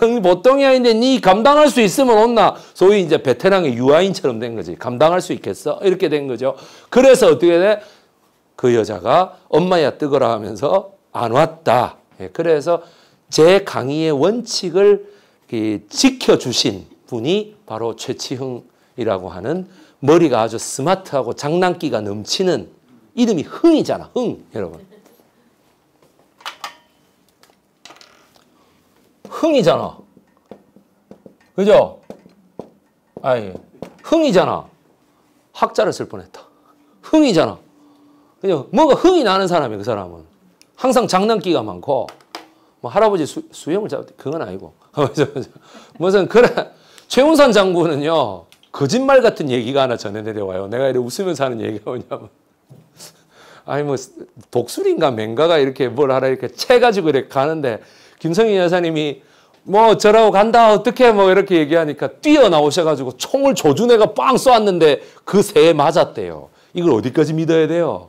Speaker 1: <laughs> 보통이 아닌데 네 감당할 수 있으면 온나 소위 이제 베테랑의 유아인처럼 된 거지 감당할 수 있겠어 이렇게 된 거죠 그래서 어떻게 돼? 그 여자가 엄마야 뜨거라 하면서 안 왔다 예, 그래서 제 강의의 원칙을 지켜주신 분이 바로 최치흥이라고 하는 머리가 아주 스마트하고 장난기가 넘치는 이름이 흥이잖아 흥 여러분 흥이잖아. 그죠? 아니, 흥이잖아. 학자를 쓸 뻔했다. 흥이잖아. 그죠? 뭔가 흥이 나는 사람이에그 사람은. 항상 장난기가 많고, 뭐 할아버지 수, 수염을 잡, 그건 아니고. <laughs> 무슨 그런, 최운산 장군은요, 거짓말 같은 얘기가 하나 전해 내려와요. 내가 이렇게 웃으면서 하는 얘기가 뭐냐면. 아니 뭐 독수리인가 맹가가 이렇게 뭘 하라 이렇게 채 가지고 이렇게 가는데 김성희 여사님이 뭐 저라고 간다 어떻게 뭐 이렇게 얘기하니까 뛰어나오셔가지고 총을 조준 애가 빵 쏘았는데 그 새에 맞았대요. 이걸 어디까지 믿어야 돼요?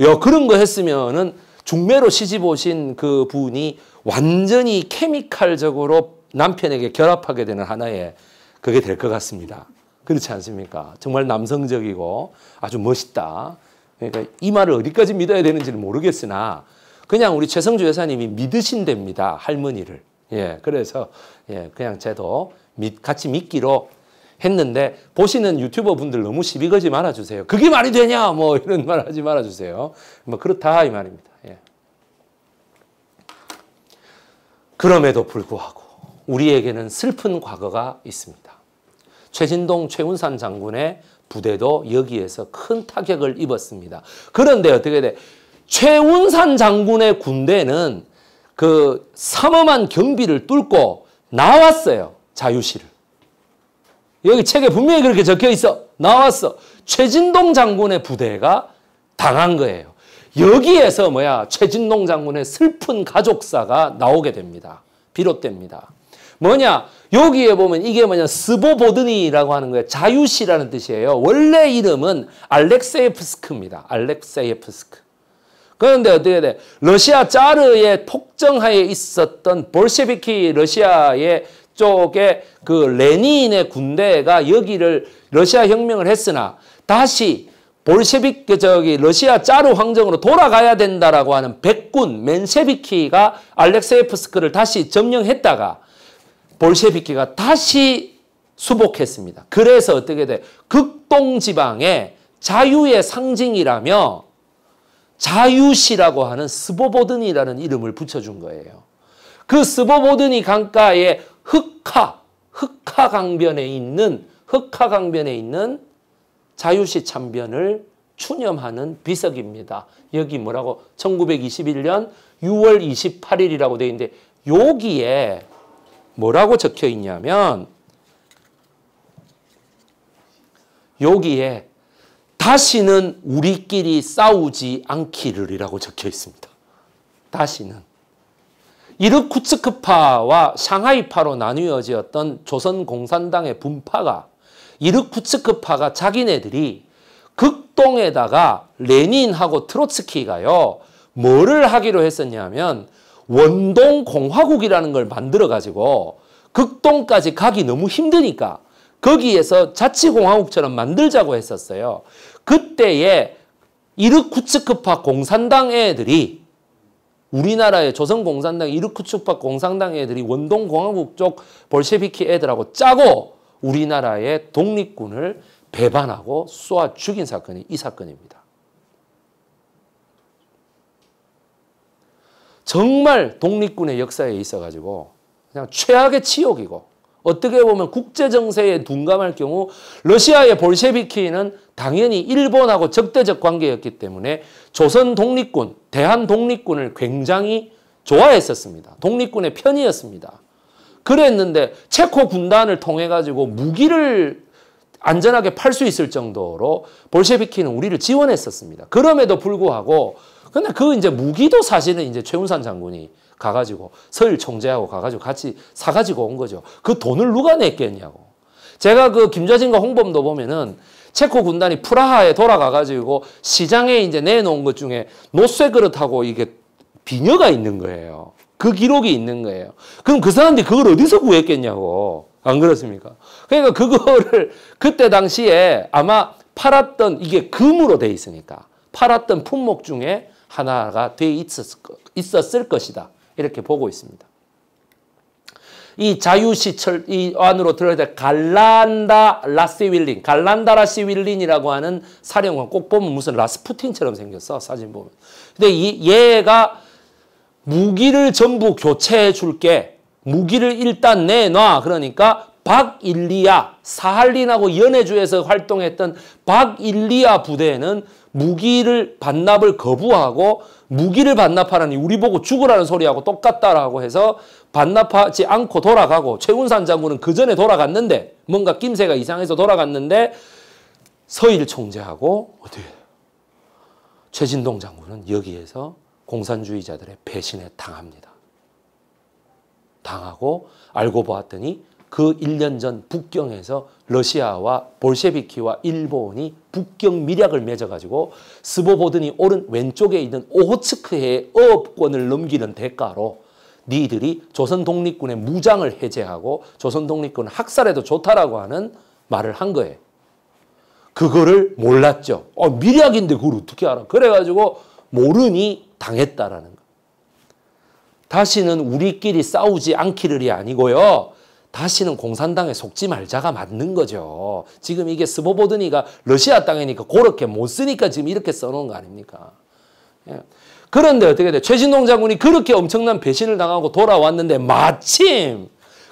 Speaker 1: 야 그런 거 했으면은 중매로 시집 오신 그 분이 완전히 케미칼적으로 남편에게 결합하게 되는 하나의 그게 될 것 같습니다. 그렇지 않습니까? 정말 남성적이고 아주 멋있다. 그러니까 이 말을 어디까지 믿어야 되는지는 모르겠으나 그냥 우리 최성주 여사님이 믿으신답니다. 할머니를. 예, 그래서 예, 그냥 쟤도 같이 믿기로 했는데 보시는 유튜버 분들 너무 시비 거지 말아주세요. 그게 말이 되냐? 뭐 이런 말 하지 말아주세요. 뭐 그렇다 이 말입니다. 예. 그럼에도 불구하고 우리에게는 슬픈 과거가 있습니다. 최진동 최운산 장군의 부대도 여기에서 큰 타격을 입었습니다. 그런데 어떻게 돼? 최운산 장군의 군대는 그 삼엄한 경비를 뚫고 나왔어요. 자유시를. 여기 책에 분명히 그렇게 적혀 있어. 나왔어. 최진동 장군의 부대가 당한 거예요. 여기에서 뭐야 최진동 장군의 슬픈 가족사가 나오게 됩니다. 비롯됩니다. 뭐냐 여기에 보면 이게 뭐냐 스보보드니라고 하는 거예요. 자유시라는 뜻이에요. 원래 이름은 알렉세예프스크입니다. 알렉세예프스크. 그런데 어떻게 돼? 러시아 자르의 폭정하에 있었던 볼셰비키 러시아의 쪽에 그 레닌의 군대가 여기를 러시아 혁명을 했으나 다시 볼셰비크 그 저기 러시아 짜르 황정으로 돌아가야 된다라고 하는 백군 맨세비키가 알렉세이프스크를 다시 점령했다가 볼셰비키가 다시 수복했습니다. 그래서 어떻게 돼? 극동 지방의 자유의 상징이라며 자유시라고 하는 스보보든이라는 이름을 붙여준 거예요. 그 스보보든이 강가에 흑하, 흑하 강변에 있는 흑하 강변에 있는 자유시 참변을 추념하는 비석입니다. 여기 뭐라고 1921년 6월 28일이라고 되어 있는데 여기에 뭐라고 적혀 있냐면 여기에 다시는 우리끼리 싸우지 않기를이라고 적혀 있습니다. 다시는. 이르쿠츠크파와 상하이파로 나뉘어지었던 조선공산당의 분파가 이르쿠츠크파가 자기네들이 극동에다가 레닌하고 트로츠키가요. 뭐를 하기로 했었냐면 원동공화국이라는 걸 만들어가지고 극동까지 가기 너무 힘드니까 거기에서 자치공화국처럼 만들자고 했었어요. 그때에 이르쿠츠크파 공산당 애들이 우리나라의 조선공산당 이르쿠츠크파 공산당 애들이 원동공화국 쪽 볼셰비키 애들하고 짜고 우리나라의 독립군을 배반하고 쏘아 죽인 사건이 이 사건입니다. 정말 독립군의 역사에 있어 가지고 그냥 최악의 치욕이고 어떻게 보면 국제 정세에 둔감할 경우 러시아의 볼셰비키는 당연히 일본하고 적대적 관계였기 때문에 조선 독립군, 대한 독립군을 굉장히 좋아했었습니다. 독립군의 편이었습니다. 그랬는데 체코 군단을 통해 가지고 무기를 안전하게 팔 수 있을 정도로 볼셰비키는 우리를 지원했었습니다. 그럼에도 불구하고 근데 그 이제 무기도 사실은 이제 최운산 장군이 가가지고 서일 총재하고 가가지고 같이 사가지고 온 거죠. 그 돈을 누가 냈겠냐고. 제가 그 김좌진과 홍범도 보면은 체코 군단이 프라하에 돌아가가지고 시장에 이제 내놓은 것 중에 노쇠 그릇하고 이게 비녀가 있는 거예요. 그 기록이 있는 거예요. 그럼 그 사람들이 그걸 어디서 구했겠냐고. 안 그렇습니까? 그러니까 그거를 <laughs> 그때 당시에 아마 팔았던 이게 금으로 돼 있으니까 팔았던 품목 중에 하나가 돼 있었을, 있었을 것이다. 이렇게 보고 있습니다. 이 자유시철 이 안으로 들어가자 갈란다 라스윌린 갈란다 라스윌린이라고 하는 사령관 꼭 보면 무슨 라스푸틴처럼 생겼어 사진 보면 근데 이 얘가 무기를 전부 교체해 줄게 무기를 일단 내놔 그러니까 박일리아 사할린하고 연해주에서 활동했던 박일리아 부대는 무기를 반납을 거부하고 무기를 반납하라니 우리 보고 죽으라는 소리하고 똑같다라고 해서 반납하지 않고 돌아가고 최군산 장군은 그 전에 돌아갔는데 뭔가 낌새가 이상해서 돌아갔는데 서일 총재하고 어떻 최진동 장군은 여기에서 공산주의자들의 배신에 당합니다. 당하고 알고 보았더니 그 1년 전 북경에서 러시아와 볼셰비키와 일본이 북경 밀약을 맺어가지고 스보보든이 오른 왼쪽에 있는 오호츠크의 어업권을 넘기는 대가로 니들이 조선 독립군의 무장을 해제하고 조선 독립군 학살해도 좋다라고 하는 말을 한 거예요. 그거를 몰랐죠. 어, 미략인데 그걸 어떻게 알아? 그래가지고 모르니 당했다라는 거. 다시는 우리끼리 싸우지 않기를이 아니고요. 다시는 공산당에 속지 말자가 맞는 거죠. 지금 이게 스보보드니가 러시아 땅이니까 그렇게 못 쓰니까 지금 이렇게 써놓은 거 아닙니까? 예. 그런데 어떻게 돼? 최신동 장군이 그렇게 엄청난 배신을 당하고 돌아왔는데 마침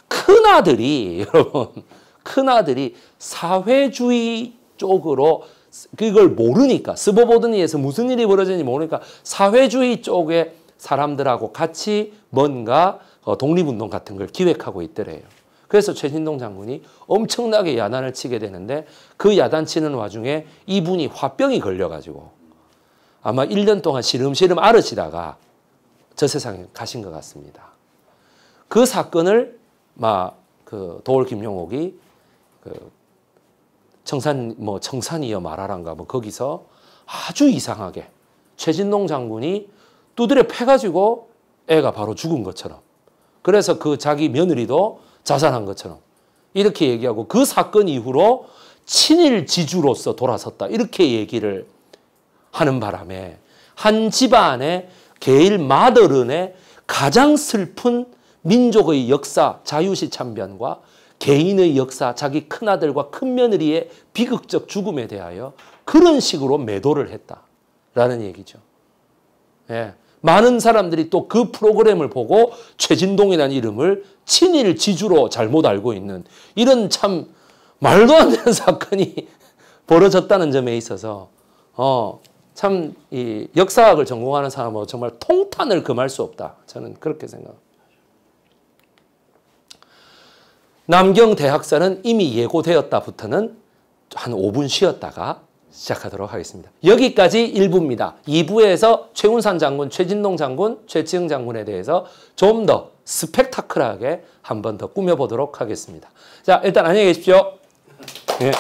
Speaker 1: 큰아들이 <laughs> 여러분 큰아들이 사회주의 쪽으로 그걸 모르니까 스보보드니에서 무슨 일이 벌어지는지 모르니까 사회주의 쪽에 사람들하고 같이 뭔가 어, 독립운동 같은 걸 기획하고 있더래요. 그래서 최신동 장군이 엄청나게 야단을 치게 되는데 그 야단치는 와중에 이분이 화병이 걸려가지고 아마 1년 동안 시름시름 아르시다가저 세상에 가신 것 같습니다. 그 사건을 막그 도올 김용옥이 그 청산 뭐 청산이여 말하란가 뭐 거기서 아주 이상하게 최진농 장군이 두드려 패가지고 애가 바로 죽은 것처럼 그래서 그 자기 며느리도 자살한 것처럼 이렇게 얘기하고 그 사건 이후로 친일 지주로서 돌아섰다 이렇게 얘기를 하는 바람에 한 집안의 게일 마더른의 가장 슬픈 민족의 역사 자유시 참변과 개인의 역사 자기 큰아들과 큰며느리의 비극적 죽음에 대하여 그런 식으로 매도를 했다라는 얘기죠. 예. 많은 사람들이 또 그 프로그램을 보고 최진동이라는 이름을 친일 지주로 잘못 알고 있는 이런 참 말도 안 되는 <laughs> 사건이 벌어졌다는 점에 있어서 어 참이 역사학을 전공하는 사람은 정말 통탄을 금할 수 없다. 저는 그렇게 생각합니다. 남경 대학사는 이미 예고되었다부터는 한 5분 쉬었다가 시작하도록 하겠습니다. 여기까지 1부입니다. 2부에서 최운산 장군, 최진동 장군, 최치흥 장군에 대해서 좀 더 스펙타클하게 한 번 더 꾸며보도록 하겠습니다. 자, 일단 안녕히 계십시오. 네.